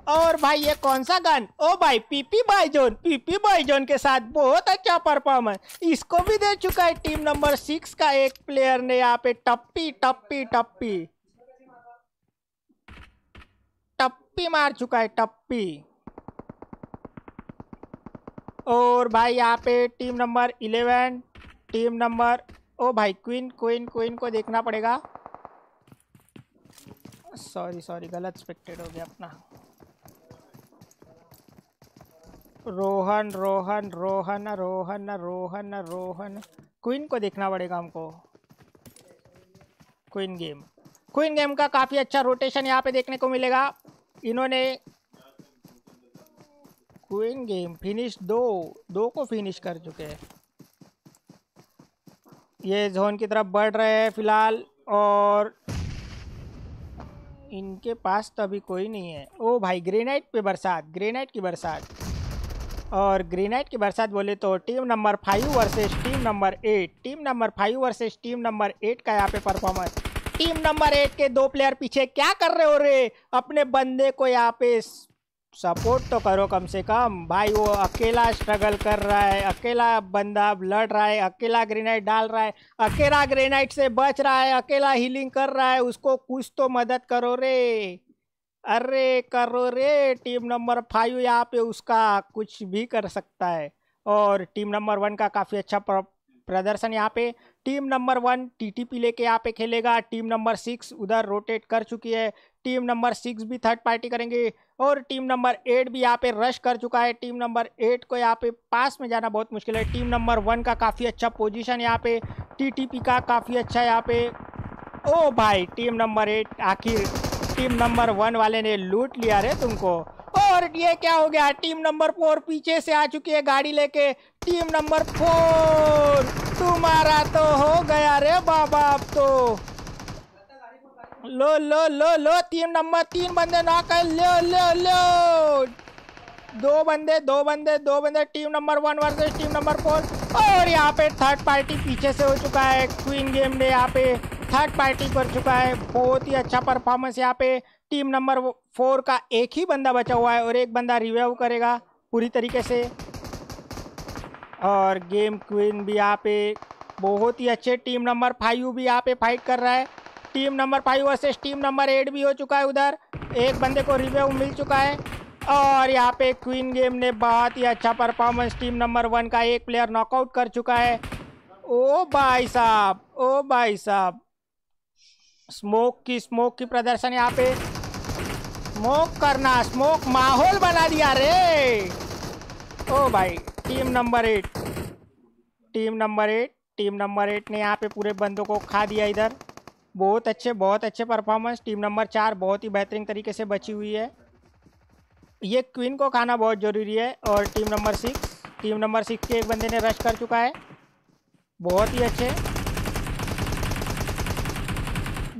और भाई ये कौन सा गन ओ भाई PP bizon PP bizon के साथ बहुत अच्छा परफॉर्मेंस इसको भी दे चुका है टीम नंबर सिक्स का एक प्लेयर ने यहाँ पे टप्पी टप्पी टप्पी टप्पी मार चुका है टप्पी और भाई यहाँ पे team number eleven team number ओ भाई क्वीन क्वीन क्वीन को देखना पड़ेगा सॉरी सॉरी गलत स्पेक्टेड हो गया अपना रोहन रोहन रोहन रोहन रोहन रोहन क्वीन को देखना पड़ेगा हमको क्वीन गेम क्वीन गेम का काफ़ी अच्छा रोटेशन यहाँ पे देखने को मिलेगा इन्होंने क्वीन गेम फिनिश दो दो को फिनिश कर चुके हैं ये जोन की तरफ बढ़ रहे हैं फिलहाल और इनके पास तो अभी कोई नहीं है ओ भाई ग्रेनाइट पे बरसात ग्रेनाइट की बरसात और ग्रेनाइट की बरसात बोले तो team number five versus team number eight team number five versus team number eight का यहाँ पे परफॉर्मेंस टीम नंबर एट के दो प्लेयर पीछे क्या कर रहे हो रे अपने बंदे को यहाँ पे सपोर्ट तो करो कम से कम भाई वो अकेला स्ट्रगल कर रहा है अकेला बंदा लड़ रहा है अकेला ग्रेनाइट डाल रहा है अकेला ग्रेनाइट से बच रहा है अकेला हीलिंग कर रहा है उसको कुछ तो मदद करो रे अरे करो रे टीम नंबर फाइव यहाँ पे उसका कुछ भी कर सकता है और टीम नंबर वन का काफ़ी अच्छा प्रदर्शन यहाँ पे टीम नंबर वन टीटीपी लेके यहाँ पे खेलेगा टीम नंबर सिक्स उधर रोटेट कर चुकी है टीम नंबर सिक्स भी थर्ड पार्टी करेंगे और टीम नंबर एट भी यहाँ पे रश कर चुका है टीम नंबर एट को यहाँ पे पास में जाना बहुत मुश्किल है टीम नंबर वन का काफ़ी अच्छा पोजीशन यहाँ पे टीटीपी का काफ़ी अच्छा यहाँ पे ओ भाई टीम नंबर एट आखिर टीम नंबर वन वाले ने लूट लिया रे तुमको और ये क्या हो गया टीम नंबर फोर पीछे से आ चुकी है गाड़ी लेके टीम नंबर फोर तुम्हारा तो हो गया रे बाबा अब तो लो लो लो लो टीम नंबर तीन बंदे ना कर लो लो लो दो बंदे दो बंदे दो बंदे team number one versus team number four और यहाँ पे थर्ड पार्टी पीछे से हो चुका है क्वीन गेम ने यहाँ पे थर्ड पार्टी पर चुका है बहुत ही अच्छा परफॉर्मेंस यहाँ पे टीम नंबर फोर का एक ही बंदा बचा हुआ है और एक बंदा रिव्यू करेगा पूरी तरीके से और गेम क्वीन भी यहाँ पे बहुत ही अच्छे टीम नंबर फाइव भी यहाँ पे फाइट कर रहा है team number five versus team number eight भी हो चुका है उधर एक बंदे को रिव्यू मिल चुका है और यहाँ पे क्वीन गेम ने बहुत ही अच्छा परफॉर्मेंस टीम नंबर वन का एक प्लेयर नॉकआउट कर चुका है ओ भाई साहब ओ भाई साहब स्मोक की स्मोक की प्रदर्शन यहाँ पे स्मोक करना स्मोक माहौल बना दिया रे ओ भाई team number eight team number eight team number eight ने यहाँ पे पूरे बंदों को खा दिया इधर बहुत अच्छे बहुत अच्छे परफॉर्मेंस टीम नंबर चार बहुत ही बेहतरीन तरीके से बची हुई है ये क्वीन को खाना बहुत ज़रूरी है और team number six team number six के एक बंदे ने रश कर चुका है बहुत ही अच्छे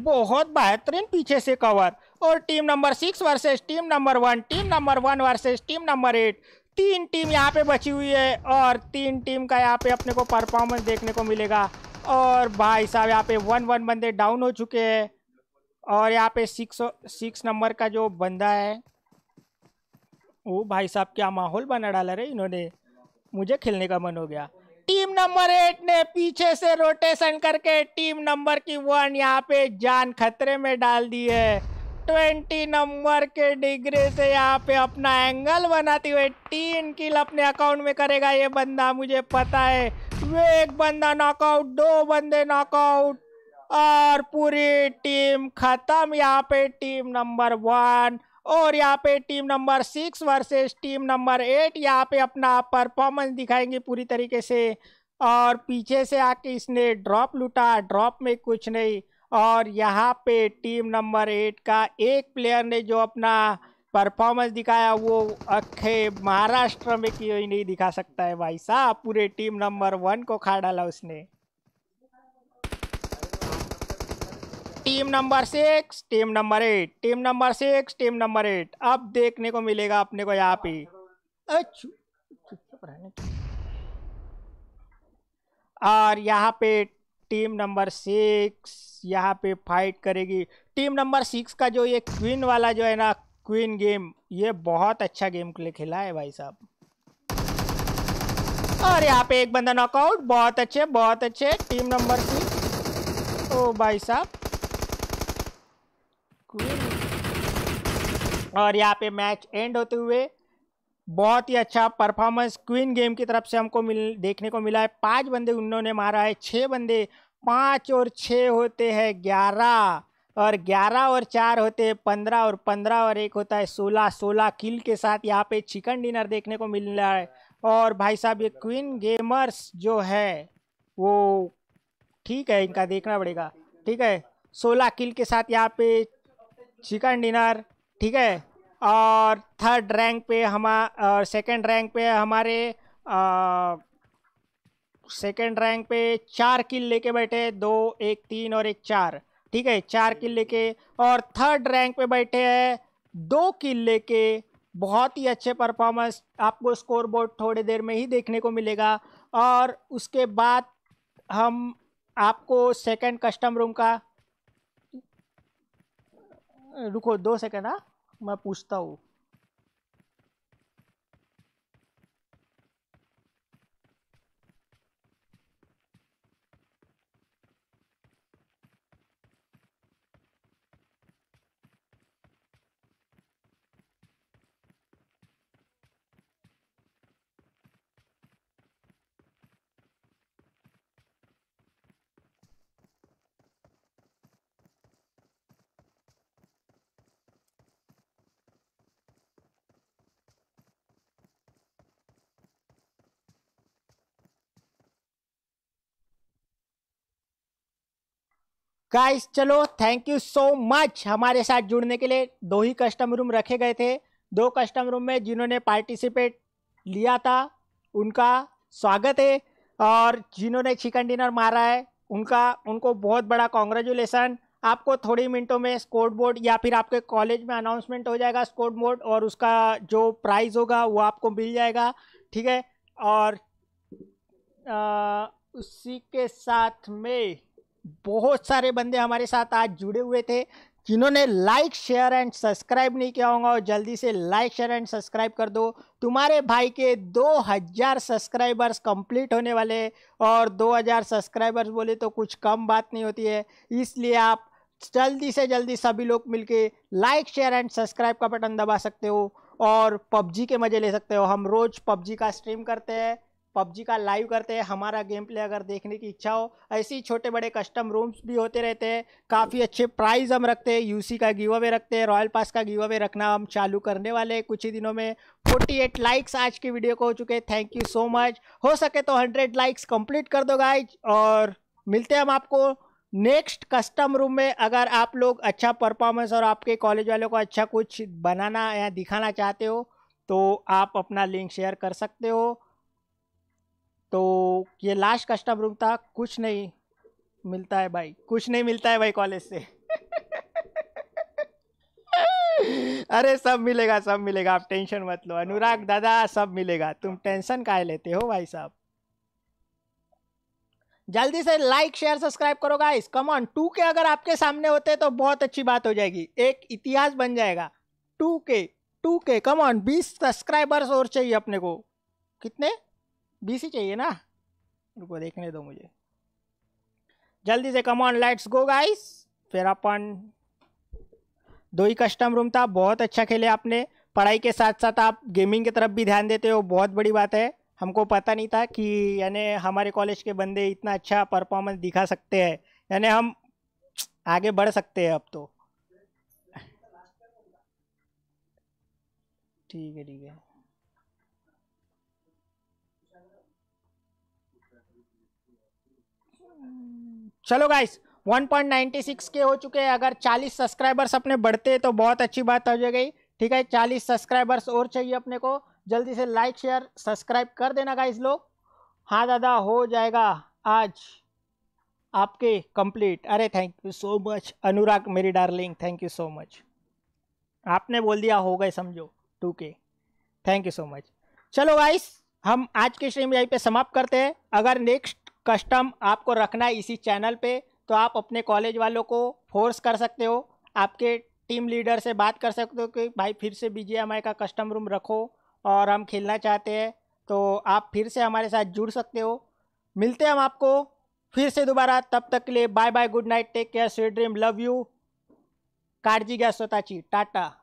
बहुत बेहतरीन पीछे से कवर और team number six versus team number one team number one versus team number eight तीन टीम यहाँ पे बची हुई है और तीन टीम का यहाँ पे अपने को परफॉर्मेंस देखने को मिलेगा और भाई साहब यहाँ पे वन वन बंदे डाउन हो चुके हैं और यहाँ पे सिक्स सिक्स नंबर का जो बंदा है वो भाई साहब क्या माहौल बना डाला रे इन्होंने मुझे खेलने का मन हो गया टीम नंबर एट ने पीछे से रोटेशन करके टीम नंबर की वन यहाँ पे जान खतरे में डाल दी है ट्वेंटी नंबर के डिग्री से यहाँ पे अपना एंगल बनाती हुई टीम किल अपने अकाउंट में करेगा ये बंदा मुझे पता है वे एक बंदा नॉकआउट दो बंदे नॉकआउट और पूरी टीम खत्म यहाँ पे टीम नंबर वन और यहाँ पे team number six versus team number eight यहाँ पे अपना परफॉर्मेंस दिखाएंगे पूरी तरीके से और पीछे से आके इसने ड्रॉप लूटा ड्रॉप में कुछ नहीं और यहाँ पे टीम नंबर एट का एक प्लेयर ने जो अपना परफॉर्मेंस दिखाया वो अखे महाराष्ट्र में कोई नहीं दिखा सकता है भाई साहब पूरे टीम नंबर वन को खा डाला उसने team number six team number eight team number six team number eight अब देखने को मिलेगा अपने को यहाँ पे और यहाँ पे टीम नंबर सिक्स यहाँ पे फाइट करेगी टीम नंबर सिक्स का जो ये क्वीन वाला जो है ना क्वीन गेम ये बहुत अच्छा गेम के लिए खेला है भाई साहब और यहाँ पे एक बंदा नॉकआउट बहुत अच्छे बहुत अच्छे टीम नंबर सिक्स ओ भाई साहब क्वीन और यहाँ पे मैच एंड होते हुए बहुत ही अच्छा परफॉर्मेंस क्वीन गेम की तरफ से हमको मिल देखने को मिला है पांच बंदे उन्होंने मारा है छः बंदे पाँच और छः होते हैं ग्यारह और ग्यारह और चार होते हैं पंद्रह और पंद्रह और एक होता है सोलह सोलह किल के साथ यहाँ पे चिकन डिनर देखने को मिल रहा है और भाई साहब ये क्वीन गेमर्स जो है वो ठीक है इनका देखना पड़ेगा ठीक है सोलह किल के साथ यहाँ पे चिकन डिनर ठीक है और थर्ड रैंक पे हम सेकंड सेकेंड रैंक पे हमारे सेकेंड रैंक पे चार किल लेके बैठे दो एक तीन और एक चार ठीक है चार किल लेके और थर्ड रैंक पे बैठे हैं दो किल लेके बहुत ही अच्छे परफॉर्मेंस आपको स्कोरबोर्ड थोड़ी देर में ही देखने को मिलेगा और उसके बाद हम आपको सेकंड कस्टम रूम का रुको दो सेकेंड हाँ मैं पूछता हूँ गाइस चलो थैंक यू सो मच हमारे साथ जुड़ने के लिए दो ही कस्टम रूम रखे गए थे दो कस्टम रूम में जिन्होंने पार्टिसिपेट लिया था उनका स्वागत है और जिन्होंने चिकन डिनर मारा है उनका उनको बहुत बड़ा कॉन्ग्रेचुलेसन आपको थोड़ी मिनटों में स्कोर बोर्ड या फिर आपके कॉलेज में अनाउंसमेंट हो जाएगा स्कोर बोर्ड और उसका जो प्राइज़ होगा वो आपको मिल जाएगा ठीक है और आ, उसी के साथ में बहुत सारे बंदे हमारे साथ आज जुड़े हुए थे जिन्होंने लाइक शेयर एंड सब्सक्राइब नहीं किया होगा और जल्दी से लाइक शेयर एंड सब्सक्राइब कर दो तुम्हारे भाई के 2000 सब्सक्राइबर्स कंप्लीट होने वाले और 2000 सब्सक्राइबर्स बोले तो कुछ कम बात नहीं होती है इसलिए आप जल्दी से जल्दी सभी लोग मिलके लाइक शेयर एंड सब्सक्राइब का बटन दबा सकते हो और पबजी के मज़े ले सकते हो हम रोज़ पबजी का स्ट्रीम करते हैं पबजी का लाइव करते हैं हमारा गेम प्ले अगर देखने की इच्छा हो ऐसे ही छोटे बड़े कस्टम रूम्स भी होते रहते हैं काफ़ी अच्छे प्राइज़ हम रखते हैं यूसी का गिव अवे रखते हैं रॉयल पास का गिव अवे रखना हम चालू करने वाले हैं कुछ ही दिनों में 48 लाइक्स आज की वीडियो को हो चुके हैं थैंक यू सो मच हो सके तो हंड्रेड लाइक्स कम्प्लीट कर दो गाइज और मिलते हैं हम आपको नेक्स्ट कस्टम रूम में अगर आप लोग अच्छा परफॉर्मेंस और आपके कॉलेज वालों को अच्छा कुछ बनाना या दिखाना चाहते हो तो आप अपना लिंक शेयर कर सकते हो तो ये लास्ट कस्टम रूम था कुछ नहीं मिलता है भाई कुछ नहीं मिलता है भाई कॉलेज से अरे सब मिलेगा सब मिलेगा आप टेंशन मत लो अनुराग दादा सब मिलेगा तुम टेंशन काहे लेते हो भाई साहब जल्दी से लाइक शेयर सब्सक्राइब करो guys come on two K अगर आपके सामने होते तो बहुत अच्छी बात हो जाएगी एक इतिहास बन जाएगा टू के टू के कम ऑन बीस सब्सक्राइबर्स और चाहिए अपने को कितने बीसी चाहिए ना रुको देखने दो मुझे जल्दी से come on lights go guys फिर अपन दो ही कस्टम रूम था बहुत अच्छा खेले आपने पढ़ाई के साथ साथ आप गेमिंग की तरफ भी ध्यान देते हो बहुत बड़ी बात है हमको पता नहीं था कि यानी हमारे कॉलेज के बंदे इतना अच्छा परफॉर्मेंस दिखा सकते हैं यानी हम आगे बढ़ सकते हैं अब तो ठीक है ठीक है चलो गाइस 1.96 के हो चुके हैं अगर 40 सब्सक्राइबर्स अपने बढ़ते तो बहुत अच्छी बात हो जाएगी ठीक है 40 सब्सक्राइबर्स और चाहिए अपने को जल्दी से लाइक शेयर सब्सक्राइब कर देना गाइस लोग हाँ दादा हो जाएगा आज आपके कंप्लीट अरे thank you so much Anurag मेरी darling thank you so much आपने बोल दिया हो गए समझो two K thank you so much चलो गाइस हम आज की स्ट्रीम यहीं पे समाप्त करते हैं अगर नेक्स्ट कस्टम आपको रखना है इसी चैनल पे तो आप अपने कॉलेज वालों को फोर्स कर सकते हो आपके टीम लीडर से बात कर सकते हो कि भाई फिर से बी का कस्टम रूम रखो और हम खेलना चाहते हैं तो आप फिर से हमारे साथ जुड़ सकते हो मिलते हैं हम आपको फिर से दोबारा तब तक के लिए bye bye good night take care sweet dream love you काळजी गया स्वताची टाटा